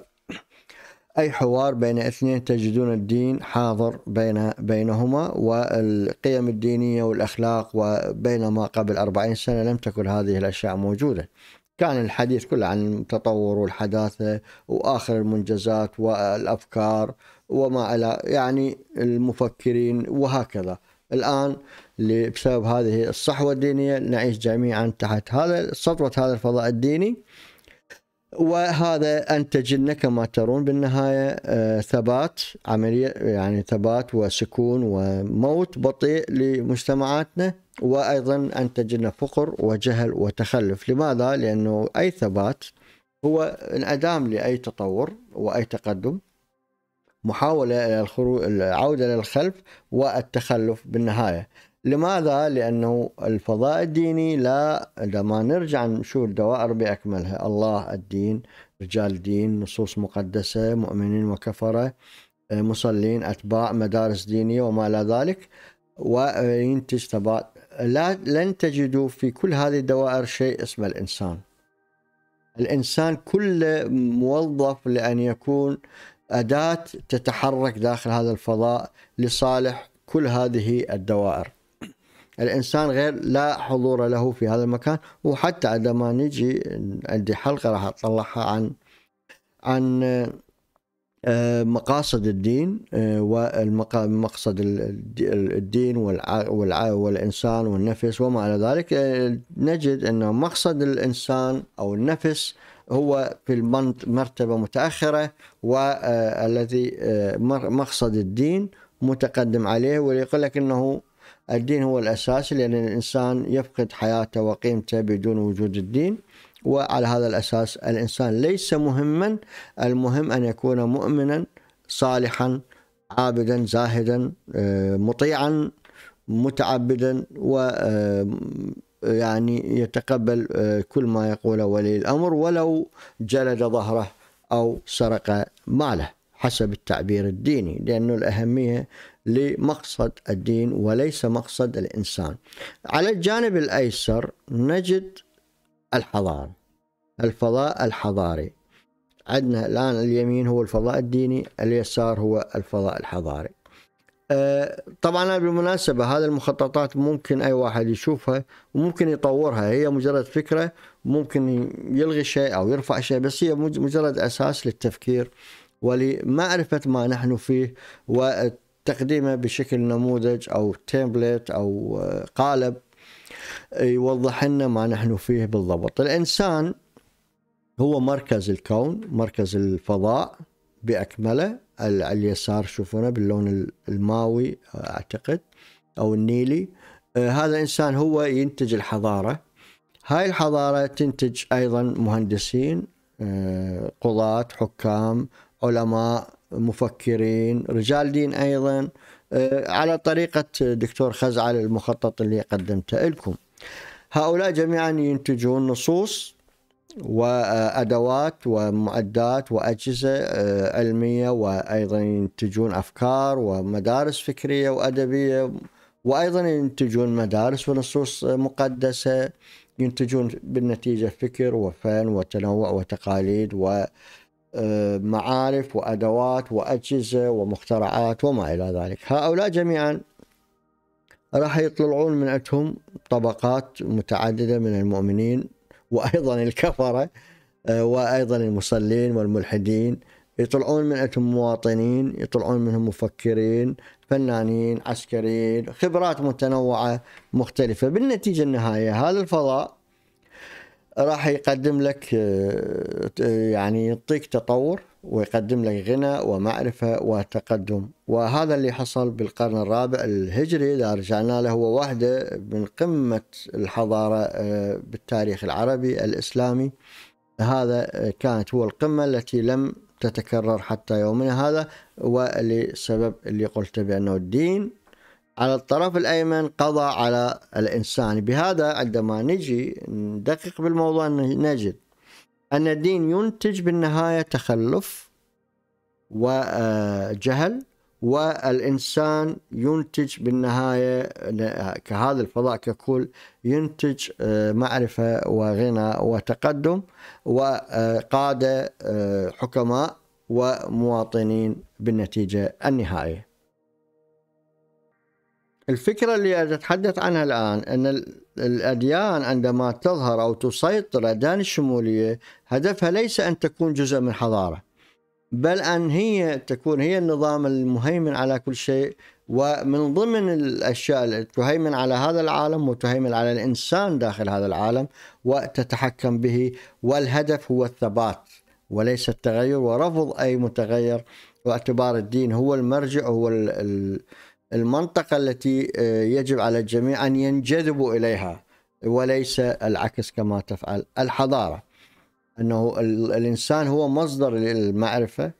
أي حوار بين اثنين تجدون الدين حاضر بين بينهما والقيم الدينية والأخلاق وبينما قبل أربعين سنة لم تكن هذه الأشياء موجودة كان الحديث كله عن التطور والحداثة وآخر المنجزات والأفكار وما إلى يعني المفكرين وهكذا الآن بسبب هذه الصحوة الدينية نعيش جميعا تحت هذا سطوة هذا الفضاء الديني وهذا أنتج لنا كما ترون بالنهاية آه، ثبات عملية يعني ثبات وسكون وموت بطيء لمجتمعاتنا وأيضا أنتج لنا فقر وجهل وتخلف لماذا؟ لأنه أي ثبات هو انعدام لأي تطور وأي تقدم محاولة إلى الخروج العودة للخلف والتخلف بالنهاية لماذا؟ لأنه الفضاء الديني لا ما نرجع نشوف دوائر بأكملها الله الدين رجال دين نصوص مقدسة مؤمنين وكفرة مصلين أتباع مدارس دينية وما إلى ذلك وينتج ثبات لا لن تجدوا في كل هذه الدوائر شيء اسمه الإنسان الإنسان كله موظف لأن يكون أداة تتحرك داخل هذا الفضاء لصالح كل هذه الدوائر الإنسان غير لا حضور له في هذا المكان وحتى عندما نجي عندي حلقة راح أطلعها عن عن آه، مقاصد الدين آه، ومقصد الدين والإنسان والنفس وما إلى ذلك آه، نجد أن مقصد الإنسان أو النفس هو في المرتبة متأخرة والذي آه، آه، مقصد الدين متقدم عليه ويقول لك أنه الدين هو الأساس لأن الإنسان يفقد حياته وقيمته بدون وجود الدين وعلى هذا الأساس الإنسان ليس مهما المهم أن يكون مؤمنا صالحا عابدا زاهدا آه، مطيعا متعبدا و يعني يتقبل آه، كل ما يقوله ولي الأمر ولو جلد ظهره أو سرق ماله حسب التعبير الديني لأن الأهمية لمقصد الدين وليس مقصد الإنسان على الجانب الأيسر نجد الحضارة الفضاء الحضاري عندنا الآن اليمين هو الفضاء الديني اليسار هو الفضاء الحضاري آه، طبعا بالمناسبة هذه المخططات ممكن أي واحد يشوفها وممكن يطورها هي مجرد فكرة ممكن يلغي شيء أو يرفع شيء بس هي مجرد أساس للتفكير ولمعرفة ما نحن فيه وتقديمه بشكل نموذج أو تيمبلت أو آه، قالب يوضح لنا ما نحن فيه بالضبط الإنسان هو مركز الكون مركز الفضاء بأكمله على اليسار شوفونه باللون الماوي آه، اعتقد او النيلي آه، هذا انسان هو ينتج الحضاره هاي الحضاره تنتج ايضا مهندسين آه، قضاة حكام علماء مفكرين رجال دين ايضا على طريقه دكتور خزعل المخطط اللي قدمته لكم هؤلاء جميعا ينتجون نصوص وادوات ومعدات واجهزه آه، علميه وايضا ينتجون افكار ومدارس فكريه وادبيه وايضا ينتجون مدارس ونصوص مقدسه ينتجون بالنتيجه فكر وفن وتنوع وتقاليد ومعارف آه، وادوات واجهزه ومخترعات وما الى ذلك هؤلاء جميعا راح يطلعون من عندهم طبقات متعدده من المؤمنين وايضا الكفره آه، وايضا المصلين والملحدين يطلعون من عندهم مواطنين يطلعون منهم مفكرين فنانين عسكريين خبرات متنوعة مختلفة بالنتيجة النهاية هذا الفضاء راح يقدم لك آه، يعني يعطيك تطور ويقدم لك غنى ومعرفة وتقدم وهذا اللي حصل بالقرن الرابع الهجري إذا رجعنا له هو واحدة من قمة الحضارة آه، بالتاريخ العربي الإسلامي هذا آه، كانت هو القمة التي لم تتكرر حتى يومنا هذا ولسبب اللي قلت بأنه الدين على الطرف الأيمن قضى على الإنسان بهذا عندما نجي ندقق بالموضوع نجد أن الدين ينتج بالنهاية تخلف وجهل والإنسان ينتج بالنهاية كهذا الفضاء ككل ينتج معرفة وغنى وتقدم وقادة حكماء ومواطنين بالنتيجة النهائية الفكرة اللي أتحدث عنها الآن أن الأديان عندما تظهر أو تسيطر أديان الشمولية هدفها ليس أن تكون جزء من حضارة بل أن هي تكون هي النظام المهيمن على كل شيء ومن ضمن الأشياء التي تهيمن على هذا العالم وتهيمن على الإنسان داخل هذا العالم وتتحكم به والهدف هو الثبات وليس التغير ورفض أي متغير واعتبار الدين هو المرجع هو ال ال المنطقة التي آه، يجب على الجميع أن ينجذبوا إليها وليس العكس كما تفعل الحضارة أنه الإنسان هو مصدر للمعرفة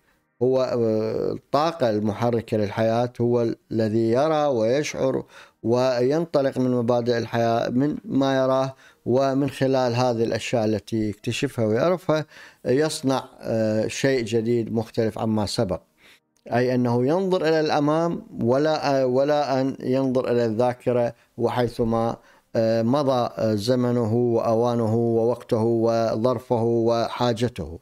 هو آه، الطاقة المحركة للحياة هو الذي يرى ويشعر وينطلق من مبادئ الحياة من ما يراه ومن خلال هذه الأشياء التي يكتشفها ويعرفها يصنع آه، شيء جديد مختلف عما سبق أي أنه ينظر إلى الأمام ولا ولا أن ينظر إلى الذاكرة وحيثما آه، مضى آه، زمنه وأوانه ووقته وظرفه وحاجته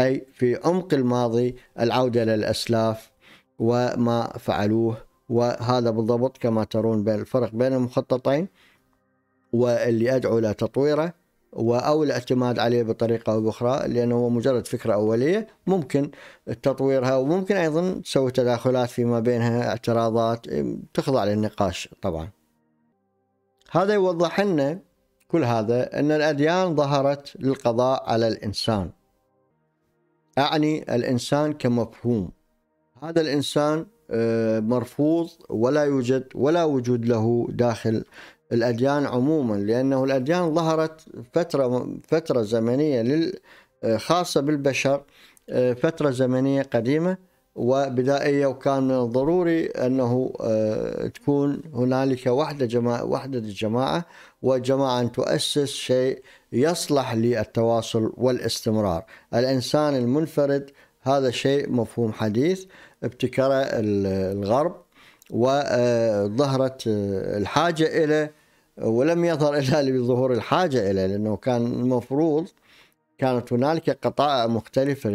أي في عمق الماضي العودة الى الاسلاف وما فعلوه وهذا بالضبط كما ترون بين الفرق بين المخططين واللي أدعو إلى تطويره او الاعتماد عليه بطريقه او باخرى لانه هو مجرد فكره اوليه ممكن تطويرها وممكن ايضا تسوي تداخلات فيما بينها اعتراضات تخضع للنقاش طبعا. هذا يوضح لنا كل هذا ان الاديان ظهرت للقضاء على الانسان. اعني الانسان كمفهوم. هذا الانسان آه، مرفوض ولا يوجد ولا وجود له داخل الأديان عموما لأنه الأديان ظهرت فترة فترة زمنية آه، خاصة بالبشر آه، فترة زمنية قديمة وبدائية وكان من الضروري أنه آه، تكون هنالك وحدة جماعة وحدة الجماعة وجماعة أن تؤسس شيء يصلح للتواصل والاستمرار الإنسان المنفرد هذا شيء مفهوم حديث ابتكره الغرب وظهرت الحاجة إلى ولم يظهر إلا لظهور الحاجة إليه لأنه كان المفروض كانت هنالك قطاع مختلفة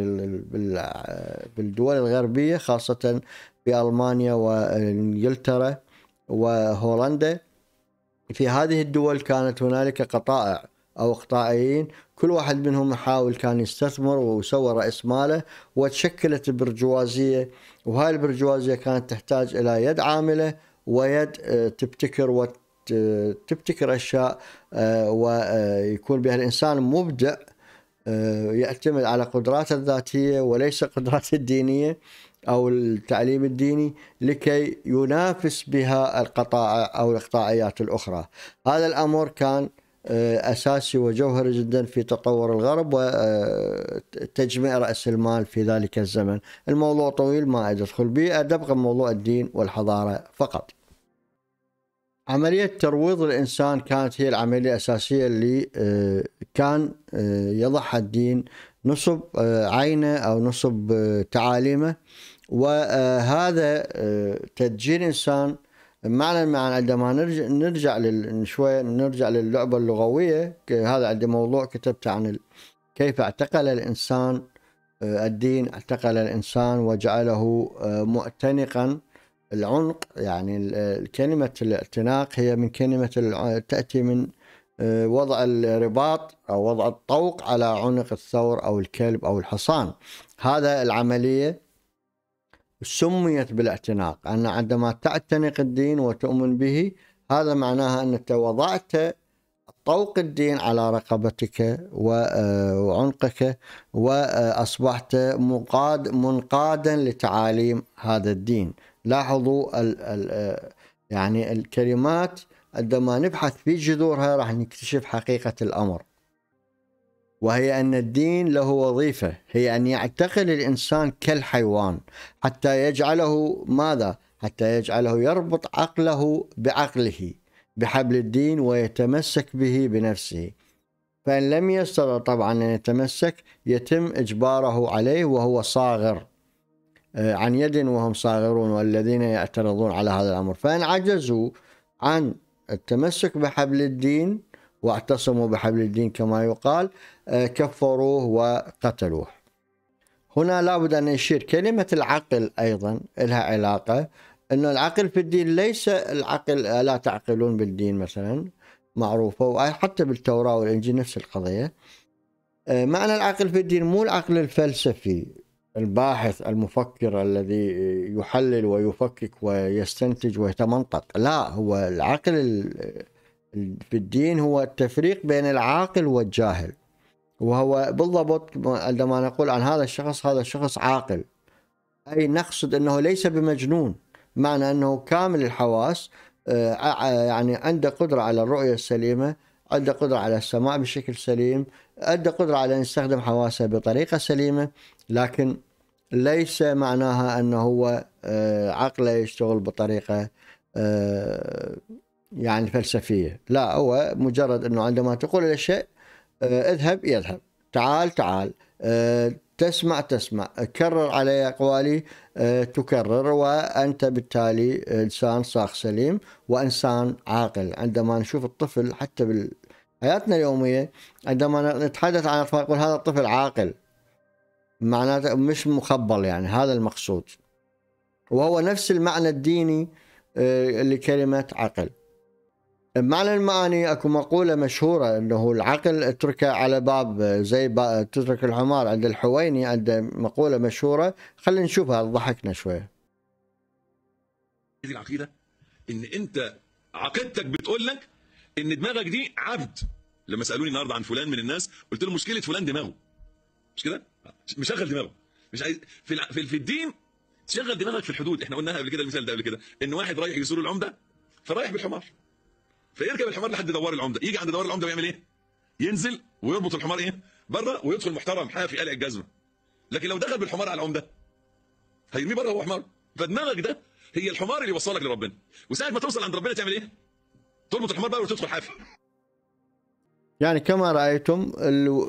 بالدول الغربية خاصة في ألمانيا وإنجلترا وهولندا في هذه الدول كانت هنالك قطائع أو قطاعيين كل واحد منهم حاول كان يستثمر وسوى رأس ماله وتشكلت البرجوازيه وهاي البرجوازية كانت تحتاج إلى يد عاملة ويد آه، تبتكر وت تبتكر اشياء آه، ويكون آه، بها الانسان مبدع آه، يعتمد على قدراته الذاتيه وليس قدراته الدينيه او التعليم الديني لكي ينافس بها القطاع او الاقطاعيات الاخرى. هذا الامر كان اساسي وجوهري جدا في تطور الغرب وتجميع راس المال في ذلك الزمن. الموضوع طويل ما ادخل به ادبغ موضوع الدين والحضاره فقط. عملية ترويض الإنسان كانت هي العملية الأساسية اللي آه، كان آه، يضعها الدين نصب آه، عينه أو نصب تعاليمه وهذا تدجين إنسان معنى معنى عندما نرجع نرجع شوي نرجع للعبه اللغويه هذا عندي موضوع كتبته عن كيف اعتقل الانسان الدين اعتقل الانسان وجعله معتنقا العنق يعني كلمة الاعتناق هي من كلمة تأتي من آه، وضع الرباط أو وضع الطوق على عنق الثور أو الكلب أو الحصان هذا العملية سميت بالاعتناق أن عندما تعتنق الدين وتؤمن به هذا معناها أنك وضعت طوق الدين على رقبتك آه، وعنقك وأصبحت آه، منقادا لتعاليم هذا الدين لاحظوا ال ال آه، يعني الكلمات عندما نبحث في جذورها راح نكتشف حقيقة الأمر وهي أن الدين له وظيفة هي أن يعتقل الإنسان كالحيوان حتى يجعله ماذا؟ حتى يجعله يربط عقله بعقله بحبل الدين ويتمسك به بنفسه فإن لم يستطع طبعا أن يتمسك يتم إجباره عليه وهو صاغر آه، عن يد وهم صاغرون والذين يعترضون على هذا الأمر فإن عجزوا عن التمسك بحبل الدين واعتصموا بحبل الدين كما يقال آه، كفروه وقتلوه هنا لابد أن نشير كلمة العقل أيضا لها علاقة أن العقل في الدين ليس العقل لا تعقلون بالدين مثلا معروفة وحتى بالتوراة والإنجيل نفس القضية آه، معنى العقل في الدين مو العقل الفلسفي الباحث المفكر الذي يحلل ويفكك ويستنتج ويتمنطق لا هو العقل في الدين هو التفريق بين العاقل والجاهل وهو بالضبط عندما نقول عن هذا الشخص هذا الشخص عاقل أي نقصد أنه ليس بمجنون معنى أنه كامل الحواس آه، يعني عنده قدرة على الرؤية السليمة عنده قدرة على السماع بشكل سليم عنده قدرة على أن يستخدم حواسه بطريقة سليمة لكن ليس معناها أنه هو آه، عقله يشتغل بطريقة آه، يعني فلسفية لا هو مجرد أنه عندما تقول الأشياء آه، اذهب يذهب تعال تعال تسمع تسمع كرر علي أقوالي تكرر وأنت بالتالي إنسان صاخ سليم وإنسان عاقل عندما نشوف الطفل حتى بال حياتنا اليومية عندما نتحدث عن أطفال نقول هذا الطفل عاقل معناته مش مخبل يعني هذا المقصود وهو نفس المعنى الديني آه، لكلمة عقل معنى المعاني اكو مقولة مشهورة انه العقل اتركه على باب آه، زي با تترك الحمار عند الحويني عنده مقولة مشهورة خلينا نشوفها ضحكنا شوية العقيدة ان انت عقيدتك بتقول لك ان دماغك دي عبد لما سالوني النهارده عن فلان من الناس قلت له مشكله فلان دماغه مش كده مشغل دماغه مش عايز في الع... في الدين تشغل دماغك في الحدود احنا قلناها قبل كده المثال ده قبل كده ان واحد رايح يزور العمده فرايح بالحمار فيركب الحمار لحد دوار العمده يجي عند دوار العمده ويعمل ايه ينزل ويربط الحمار ايه بره ويدخل محترم حافي قلع الجزمه لكن لو دخل بالحمار على العمده هيرميه بره هو حمار فدماغك ده هي الحمار اللي وصلك لربنا وساعه ما توصل عند ربنا تعمل ايه تربط الحمار بقى وتدخل حافي يعني كما رايتم ال...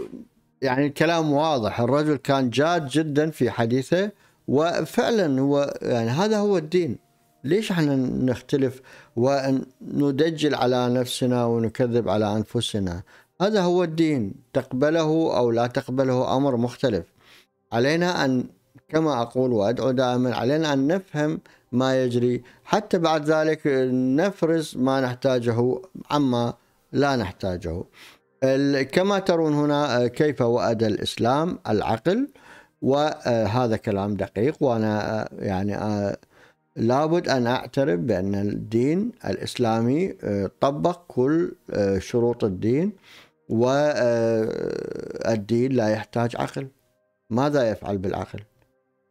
يعني الكلام واضح الرجل كان جاد جدا في حديثه وفعلا هو يعني هذا هو الدين ليش احنا نختلف وندجل على نفسنا ونكذب على انفسنا هذا هو الدين تقبله او لا تقبله امر مختلف علينا ان كما اقول وادعو دائما علينا ان نفهم ما يجري حتى بعد ذلك نفرز ما نحتاجه عما لا نحتاجه كما ترون هنا كيف وأد الإسلام العقل وهذا كلام دقيق وأنا يعني آه، لابد أن أعترف بأن الدين الإسلامي آه، طبق كل آه، شروط الدين والدين لا يحتاج عقل ماذا يفعل بالعقل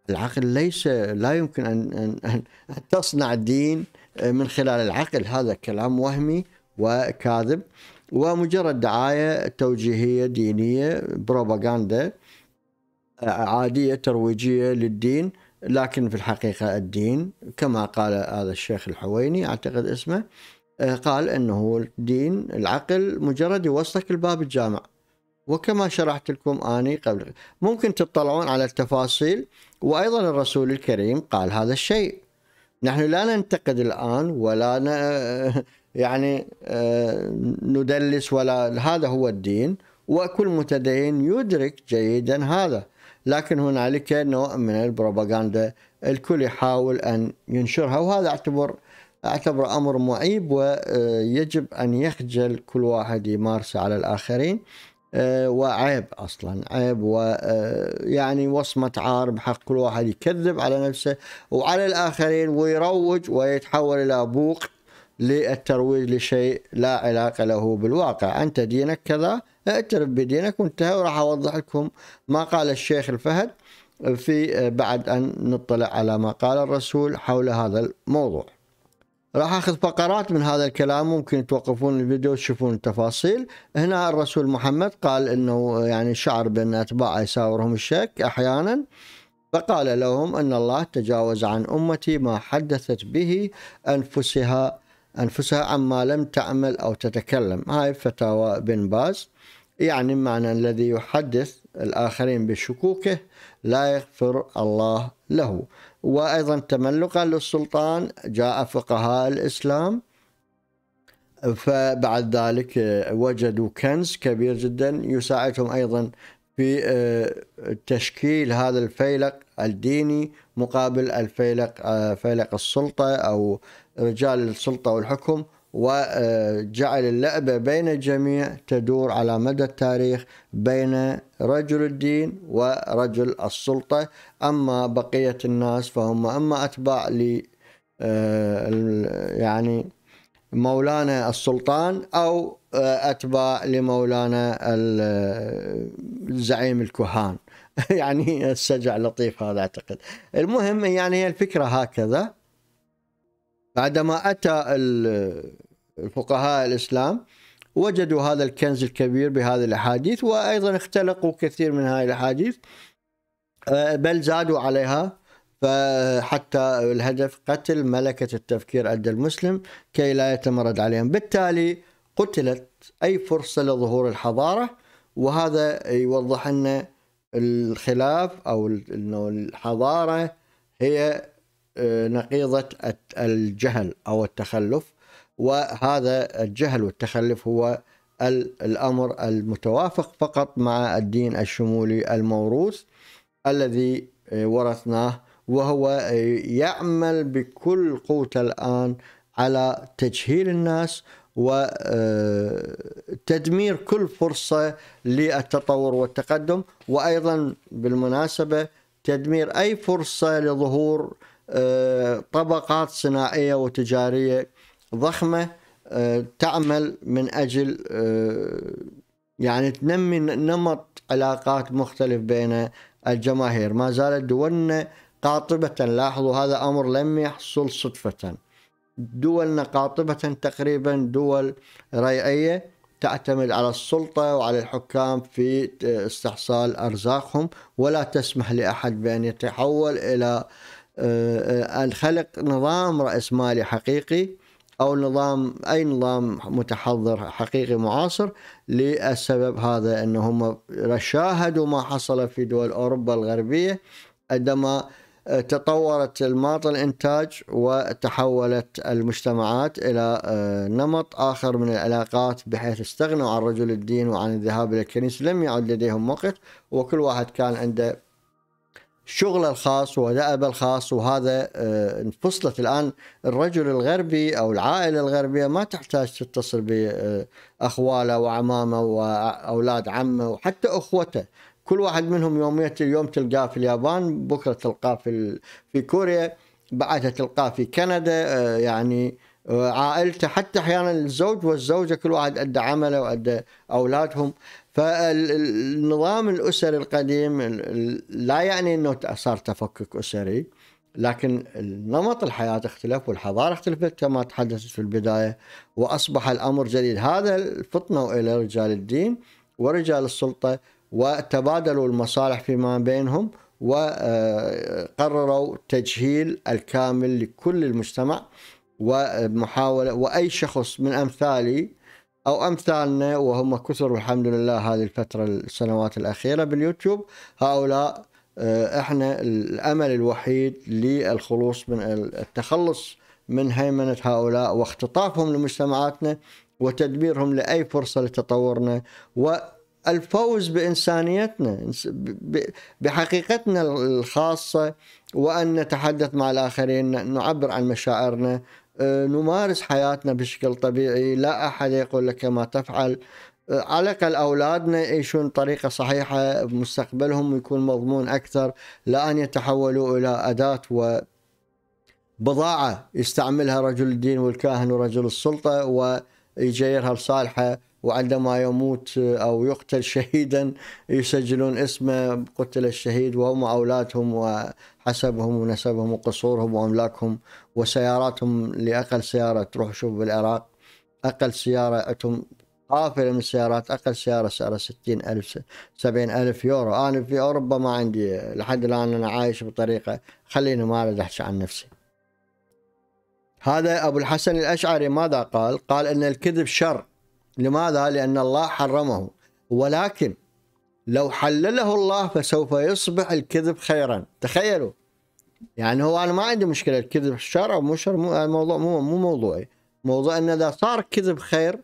العقل ليس لا يمكن أن, أن, أن تصنع دين آه، من خلال العقل هذا كلام وهمي وكاذب ومجرد دعاية توجيهية دينية بروباغندا آه، عادية ترويجية للدين لكن في الحقيقة الدين كما قال هذا الشيخ الحويني أعتقد اسمه آه، قال أنه الدين العقل مجرد يوصلك الباب الجامع وكما شرحت لكم آني قبل ممكن تطلعون على التفاصيل وأيضا الرسول الكريم قال هذا الشيء نحن لا ننتقد الآن ولا ن... يعني آه، ندلس ولا هذا هو الدين وكل متدين يدرك جيدا هذا لكن هنالك نوع من البروباغندا الكل يحاول أن ينشرها وهذا أعتبر أعتبر أمر معيب ويجب أن يخجل كل واحد يمارسه على الآخرين آه، وعيب اصلا عيب ويعني آه، وصمه عار بحق كل واحد يكذب على نفسه وعلى الاخرين ويروج ويتحول الى بوق للترويج لشيء لا علاقه له بالواقع انت دينك كذا اعترف بدينك وانتهى وراح اوضح لكم ما قال الشيخ الفهد في آه، بعد ان نطلع على ما قال الرسول حول هذا الموضوع راح اخذ فقرات من هذا الكلام ممكن توقفون الفيديو وتشوفون التفاصيل هنا الرسول محمد قال انه يعني شعر بان اتباعه يساورهم الشك احيانا فقال لهم ان الله تجاوز عن امتي ما حدثت به انفسها انفسها عما لم تعمل او تتكلم هاي فتاوى بن باز يعني معنى الذي يحدث الاخرين بشكوكه لا يغفر الله له وأيضا تملقا للسلطان جاء فقهاء الإسلام فبعد ذلك وجدوا كنز كبير جدا يساعدهم أيضا في آه، تشكيل هذا الفيلق الديني مقابل الفيلق آه، فيلق السلطة أو رجال السلطة والحكم وجعل اللعبة بين الجميع تدور على مدى التاريخ بين رجل الدين ورجل السلطة أما بقية الناس فهم أما أتباع ل آه، يعني مولانا السلطان أو آه، أتباع لمولانا آه، زعيم الكهان يعني السجع لطيف هذا أعتقد المهم يعني هي الفكرة هكذا بعدما أتى فقهاء الإسلام وجدوا هذا الكنز الكبير بهذه الأحاديث وأيضا اختلقوا كثير من هذه الأحاديث آه، بل زادوا عليها فحتى الهدف قتل ملكة التفكير عند المسلم كي لا يتمرد عليهم بالتالي قتلت أي فرصة لظهور الحضارة وهذا يوضح أن الخلاف أو أنه الحضارة هي آه، نقيضة الجهل أو التخلف وهذا الجهل والتخلف هو الامر المتوافق فقط مع الدين الشمولي الموروث الذي آه، ورثناه وهو آه، يعمل بكل قوته الان على تجهيل الناس وتدمير آه، كل فرصه للتطور والتقدم وايضا بالمناسبه تدمير اي فرصه لظهور طبقات صناعيه وتجاريه ضخمه آه، تعمل من اجل آه، يعني تنمي نمط علاقات مختلف بين الجماهير ما زالت دولنا قاطبة لاحظوا هذا أمر لم يحصل صدفة دولنا قاطبة تقريبا دول ريعية تعتمد على السلطة وعلى الحكام في آه، استحصال أرزاقهم ولا تسمح لأحد بأن يتحول إلى أن خلق نظام رأسمالي حقيقي أو نظام أي نظام متحضر حقيقي معاصر للسبب هذا أن هم شاهدوا ما حصل في دول أوروبا الغربية عندما آه، تطورت الماط الإنتاج وتحولت المجتمعات إلى آه، نمط آخر من العلاقات بحيث استغنوا عن رجل الدين وعن الذهاب إلى الكنيسة لم يعد لديهم وقت وكل واحد كان عنده شغله الخاص ودأبه الخاص وهذا آه، انفصلت الآن الرجل الغربي أو العائلة الغربية ما تحتاج تتصل بأخواله وعمامه وأولاد عمه وحتى أخوته كل واحد منهم يومية اليوم تلقاه في اليابان بكرة تلقاه في, في كوريا بعدها تلقاه في كندا آه، يعني آه، عائلته حتى أحيانا الزوج والزوجة كل واحد أدى عمله وأدى أولادهم فالنظام الاسري القديم لا يعني انه صار تفكك اسري لكن نمط الحياه اختلف والحضاره اختلفت كما تحدثت في البدايه واصبح الامر جديد هذا فطنوا الى رجال الدين ورجال السلطه وتبادلوا المصالح فيما بينهم وقرروا آه، تجهيل الكامل لكل المجتمع ومحاوله واي شخص من امثالي او امثالنا وهم كثر والحمد لله هذه الفتره السنوات الاخيره باليوتيوب هؤلاء آه، احنا الامل الوحيد للخلوص من التخلص من هيمنه هؤلاء واختطافهم لمجتمعاتنا وتدميرهم لاي فرصه لتطورنا والفوز بانسانيتنا بحقيقتنا الخاصه وان نتحدث مع الاخرين نعبر عن مشاعرنا أه، نمارس حياتنا بشكل طبيعي لا أحد يقول لك ما تفعل أه، على الاقل اولادنا يعيشون طريقه صحيحه مستقبلهم يكون مضمون اكثر لا ان يتحولوا الى اداه و بضاعه يستعملها رجل الدين والكاهن ورجل السلطه ويجيرها لصالحه وعندما يموت أو يقتل شهيدا يسجلون اسمه قتل الشهيد وهم أولادهم وحسبهم ونسبهم وقصورهم وأملاكهم وسياراتهم لأقل سيارة تروح شوف بالعراق أقل سيارة عندهم قافلة من السيارات أقل سيارة سعرها 60000 ألف ألف يورو أنا في أوروبا ما عندي لحد الآن أنا عايش بطريقة خليني ما أريد أحكي عن نفسي هذا أبو الحسن الأشعري ماذا قال؟ قال أن الكذب شر لماذا؟ لأن الله حرمه ولكن لو حلله الله فسوف يصبح الكذب خيرا تخيلوا يعني هو أنا ما عندي مشكلة الكذب شر أو مو شر الموضوع مو مو موضوعي موضوع أن إذا صار كذب خير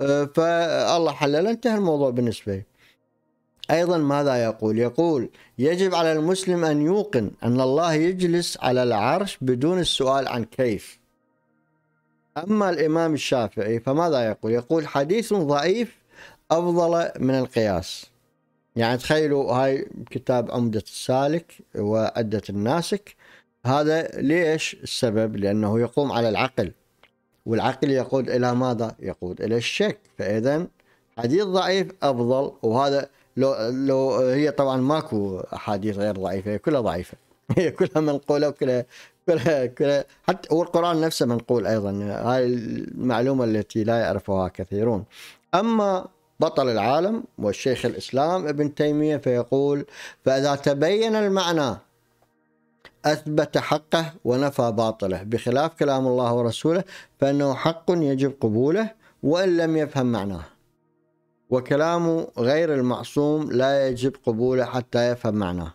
آه، فالله حلله انتهى الموضوع بالنسبة لي أيضا ماذا يقول؟ يقول يجب على المسلم أن يوقن أن الله يجلس على العرش بدون السؤال عن كيف أما الإمام الشافعي فماذا يقول يقول حديث ضعيف أفضل من القياس يعني تخيلوا هاي كتاب عمدة السالك وعدة الناسك هذا ليش السبب لأنه يقوم على العقل والعقل يقود إلى ماذا يقود إلى الشك فإذا حديث ضعيف أفضل وهذا لو لو هي طبعا ماكو احاديث غير ضعيفه هي كلها ضعيفه هي كلها منقوله وكلها حتى والقرآن نفسه منقول أيضا هاي المعلومة التي لا يعرفها كثيرون أما بطل العالم والشيخ الإسلام ابن تيمية فيقول فإذا تبين المعنى أثبت حقه ونفى باطله بخلاف كلام الله ورسوله فإنه حق يجب قبوله وإن لم يفهم معناه وكلام غير المعصوم لا يجب قبوله حتى يفهم معناه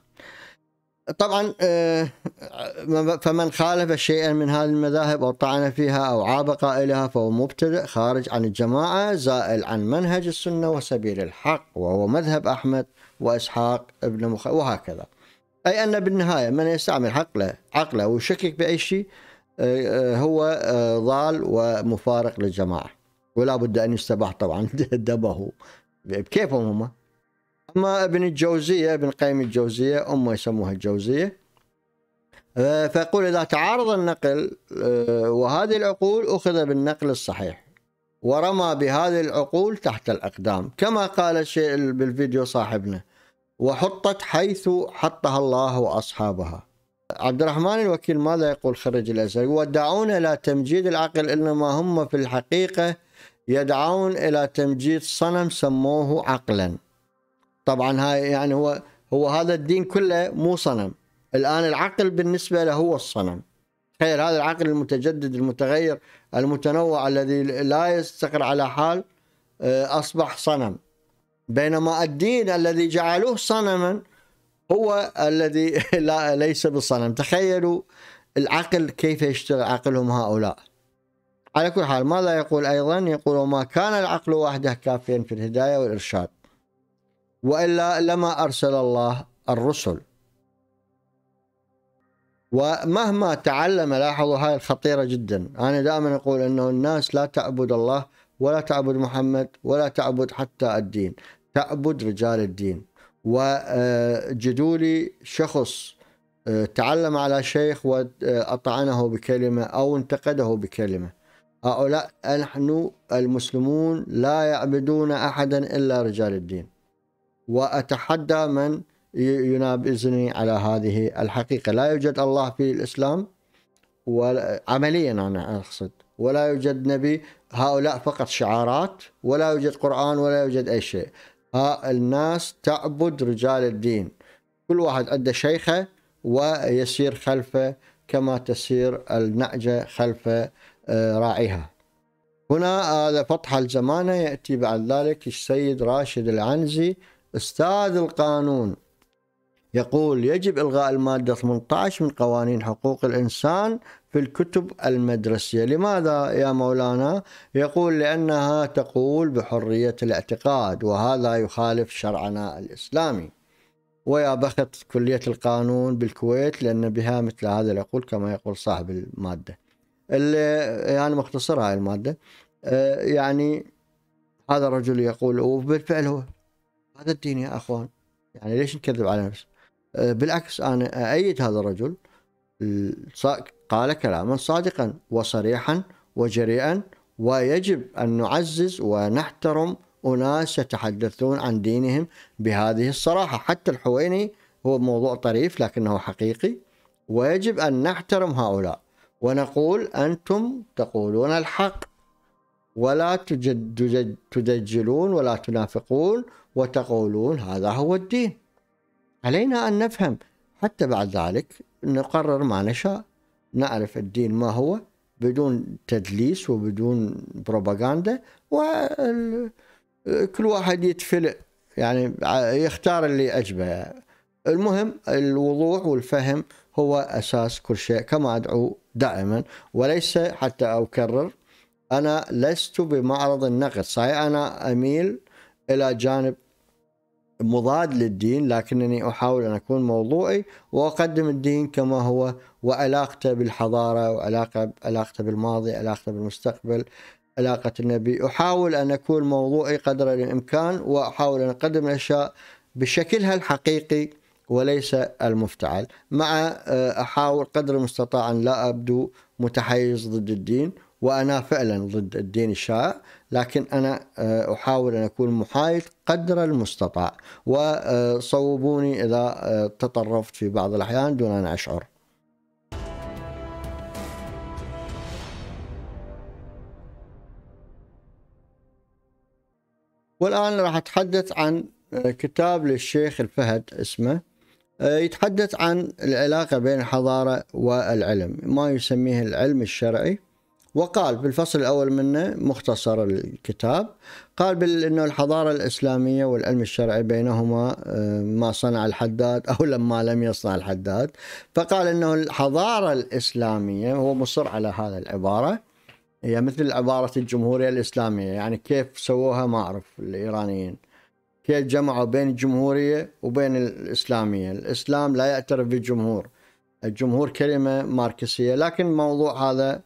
طبعا آه، فمن خالف شيئا من هذه المذاهب او طعن فيها او عاب قائلها فهو مبتدع خارج عن الجماعه زائل عن منهج السنه وسبيل الحق وهو مذهب احمد واسحاق ابن مخ وهكذا اي ان بالنهايه من يستعمل عقله عقله ويشكك باي شيء آه، آه، هو ضال ومفارق للجماعه ولا بد ان يستباح طبعا دبه بكيفهم هم أما ابن الجوزية ابن قيم الجوزية أمه يسموها الجوزية آه، فيقول إذا تعارض النقل آه، وهذه العقول أخذ بالنقل الصحيح ورمى بهذه العقول تحت الأقدام كما قال الشيء بالفيديو صاحبنا وحطت حيث حطها الله وأصحابها عبد الرحمن الوكيل ماذا يقول خرج الأزهر ودعونا إلى تمجيد العقل إنما هم في الحقيقة يدعون إلى تمجيد صنم سموه عقلاً طبعا هاي يعني هو هو هذا الدين كله مو صنم الان العقل بالنسبه له هو الصنم تخيل هذا العقل المتجدد المتغير المتنوع الذي لا يستقر على حال آه، اصبح صنم بينما الدين الذي جعلوه صنما هو الذي لا ليس بالصنم تخيلوا العقل كيف يشتغل عقلهم هؤلاء على كل حال ماذا يقول أيضا يقول وما كان العقل وحده كافيا في الهداية والإرشاد والا لما ارسل الله الرسل ومهما تعلم لاحظوا هاي الخطيره جدا انا دائما اقول انه الناس لا تعبد الله ولا تعبد محمد ولا تعبد حتى الدين تعبد رجال الدين وجدولي شخص آه، تعلم على شيخ وأطعنه بكلمة أو انتقده بكلمة هؤلاء نحن المسلمون لا يعبدون أحدا إلا رجال الدين وأتحدى من ينابزني على هذه الحقيقة لا يوجد الله في الإسلام عمليا أنا أقصد ولا يوجد نبي هؤلاء فقط شعارات ولا يوجد قرآن ولا يوجد أي شيء ها الناس تعبد رجال الدين كل واحد عنده شيخه ويسير خلفه كما تسير النعجة خلف آه، راعيها هنا هذا آه، فتح الزمانة يأتي بعد ذلك السيد راشد العنزي استاذ القانون يقول يجب إلغاء المادة 18 من قوانين حقوق الإنسان في الكتب المدرسية لماذا يا مولانا؟ يقول لأنها تقول بحرية الاعتقاد وهذا يخالف شرعنا الإسلامي ويا بخت كلية القانون بالكويت لأن بها مثل هذا العقول كما يقول صاحب المادة اللي يعني مختصر هاي المادة آه، يعني هذا الرجل يقول وبالفعل هو هذا الدين يا اخوان يعني ليش نكذب على نفسنا آه، بالعكس انا ايد هذا الرجل قال كلاما صادقا وصريحا وجريئا ويجب ان نعزز ونحترم اناس يتحدثون عن دينهم بهذه الصراحه حتى الحويني هو موضوع طريف لكنه حقيقي ويجب ان نحترم هؤلاء ونقول انتم تقولون الحق ولا تجد تدجلون ولا تنافقون وتقولون هذا هو الدين علينا أن نفهم حتى بعد ذلك نقرر ما نشاء نعرف الدين ما هو بدون تدليس وبدون بروباغندا وكل واحد يتفلق يعني يختار اللي أجبه المهم الوضوح والفهم هو أساس كل شيء كما أدعو دائما وليس حتى أكرر أنا لست بمعرض النقد صحيح أنا أميل إلى جانب مضاد للدين لكنني أحاول أن أكون موضوعي وأقدم الدين كما هو وعلاقته بالحضارة وعلاقة علاقته بالماضي علاقته بالمستقبل علاقة النبي أحاول أن أكون موضوعي قدر الإمكان وأحاول أن أقدم الأشياء بشكلها الحقيقي وليس المفتعل مع آه، أحاول قدر المستطاع أن لا أبدو متحيز ضد الدين وأنا فعلا ضد الدين الشائع لكن أنا آه، أحاول أن أكون محايد قدر المستطاع وصوبوني إذا آه، تطرفت في بعض الأحيان دون أن أشعر والآن راح أتحدث عن آه، كتاب للشيخ الفهد اسمه يتحدث عن العلاقة بين الحضارة والعلم ما يسميه العلم الشرعي وقال بالفصل الأول منه مختصر الكتاب قال بأنه الحضارة الإسلامية والعلم الشرعي بينهما آه، ما صنع الحداد أو لما لم يصنع الحداد فقال أنه الحضارة الإسلامية هو مصر على هذا العبارة هي مثل عبارة الجمهورية الإسلامية يعني كيف سووها ما أعرف الإيرانيين كيف جمعوا بين الجمهورية وبين الإسلامية الإسلام لا يعترف بالجمهور الجمهور كلمة ماركسية لكن موضوع هذا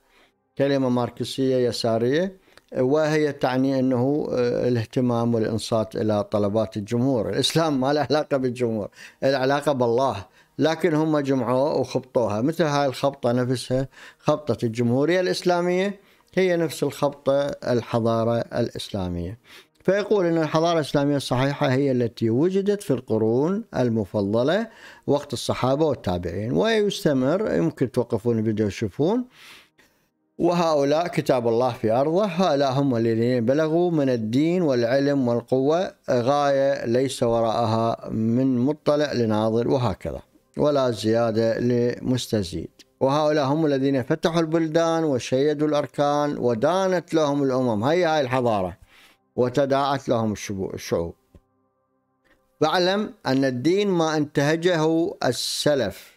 كلمة ماركسية يسارية وهي تعني أنه آه، الاهتمام والإنصات إلى طلبات الجمهور الإسلام ما له علاقة بالجمهور العلاقة بالله لكن هم جمعوها وخبطوها مثل هاي الخبطة نفسها خبطة الجمهورية الإسلامية هي نفس الخبطة الحضارة الإسلامية فيقول أن الحضارة الإسلامية الصحيحة هي التي وجدت في القرون المفضلة وقت الصحابة والتابعين ويستمر يمكن توقفون الفيديو تشوفون وهؤلاء كتاب الله في أرضه هؤلاء هم الذين بلغوا من الدين والعلم والقوة غاية ليس وراءها من مطلع لناظر وهكذا ولا زيادة لمستزيد وهؤلاء هم الذين فتحوا البلدان وشيدوا الأركان ودانت لهم الأمم هي هاي الحضارة وتداعت لهم الشعوب فاعلم أن الدين ما انتهجه السلف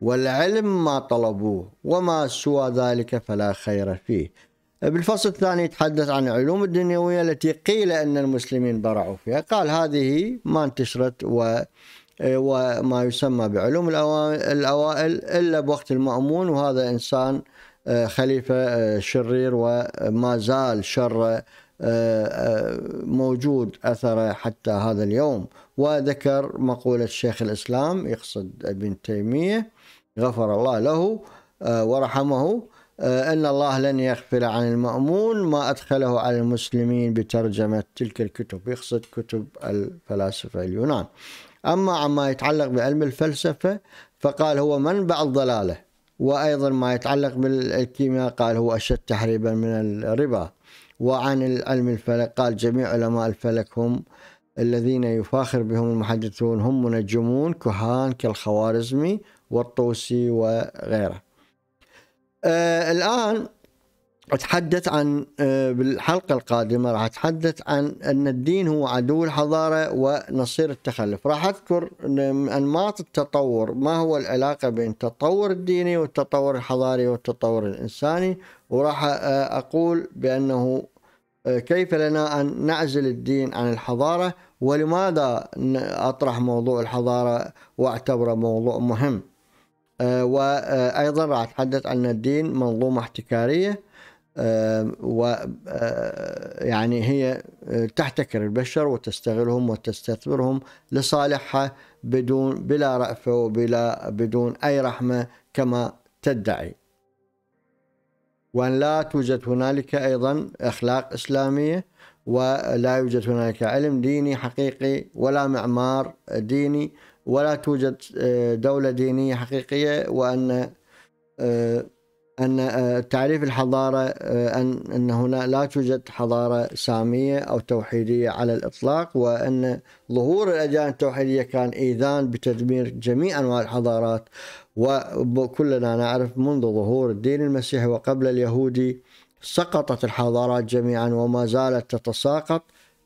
والعلم ما طلبوه وما سوى ذلك فلا خير فيه بالفصل الثاني يتحدث عن العلوم الدنيوية التي قيل أن المسلمين برعوا فيها قال هذه ما انتشرت و وما يسمى بعلوم الأوائل إلا بوقت المأمون وهذا إنسان آه، خليفة آه، شرير وما زال شر آه، موجود أثره حتى هذا اليوم وذكر مقولة شيخ الإسلام يقصد ابن تيمية غفر الله له آه، ورحمه آه، أن الله لن يغفل عن المأمون ما أدخله على المسلمين بترجمة تلك الكتب يقصد كتب الفلاسفة اليونان أما عما يتعلق بعلم الفلسفة فقال هو منبع الضلالة وأيضا ما يتعلق بالكيمياء قال هو أشد تحريبا من الربا وعن علم الفلك قال جميع علماء الفلك هم الذين يفاخر بهم المحدثون هم منجمون كهان كالخوارزمي والطوسي وغيره آه الآن أتحدث عن آه بالحلقة القادمة راح أتحدث عن أن الدين هو عدو الحضارة ونصير التخلف راح أذكر أنماط التطور ما هو العلاقة بين التطور الديني والتطور الحضاري والتطور الإنساني وراح آه أقول بأنه آه، كيف لنا أن نعزل الدين عن الحضارة ولماذا أطرح موضوع الحضارة وأعتبره موضوع مهم آه، وأيضا راح أتحدث عن الدين منظومة احتكارية آه، ويعني آه، هي تحتكر البشر وتستغلهم وتستثمرهم لصالحها بدون بلا رأفة وبلا بدون أي رحمة كما تدعي وأن لا توجد هنالك أيضا أخلاق إسلامية ولا يوجد هنالك علم ديني حقيقي ولا معمار ديني ولا توجد آه، دولة دينية حقيقية وأن آه، أن آه، تعريف الحضارة أن أن هنا لا توجد حضارة سامية أو توحيدية على الإطلاق وأن ظهور الأديان التوحيدية كان إيذان بتدمير جميع أنواع الحضارات وكلنا نعرف منذ ظهور الدين المسيحي وقبل اليهودي سقطت الحضارات جميعا وما زالت تتساقط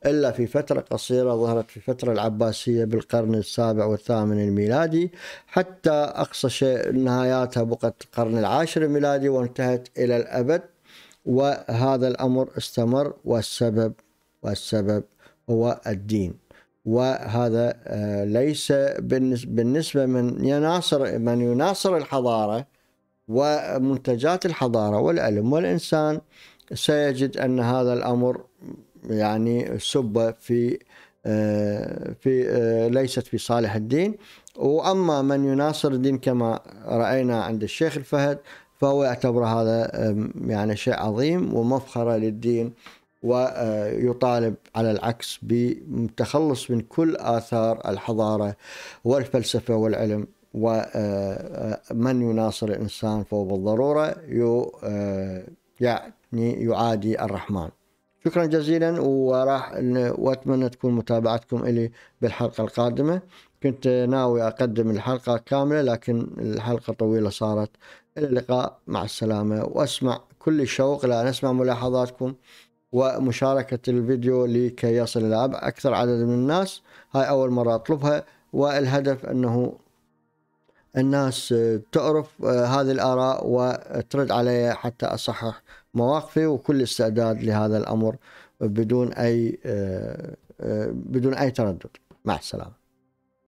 إلا في فترة قصيرة ظهرت في الفترة العباسية بالقرن السابع والثامن الميلادي حتى أقصى شيء نهاياتها بقت القرن العاشر الميلادي وانتهت إلى الأبد وهذا الأمر استمر والسبب والسبب هو الدين وهذا آه، ليس بالنسبة من يناصر من يناصر الحضارة ومنتجات الحضارة والعلم والإنسان سيجد أن هذا الأمر يعني سب في آه، في آه، ليست في صالح الدين واما من يناصر الدين كما راينا عند الشيخ الفهد فهو يعتبر هذا يعني شيء عظيم ومفخره للدين ويطالب على العكس بالتخلص من كل اثار الحضاره والفلسفه والعلم ومن آه، يناصر الانسان فهو بالضروره يعني يعادي الرحمن شكرا جزيلا وراح واتمنى تكون متابعتكم الي بالحلقه القادمه كنت ناوي اقدم الحلقه كامله لكن الحلقه طويله صارت الى اللقاء مع السلامه واسمع كل الشوق لان اسمع ملاحظاتكم ومشاركه الفيديو لكي يصل الى اكثر عدد من الناس هاي اول مره اطلبها والهدف انه الناس تعرف آه، هذه الآراء وترد عليها حتى أصحح مواقفي وكل استعداد لهذا الامر بدون اي آه، آه، بدون اي تردد مع السلامه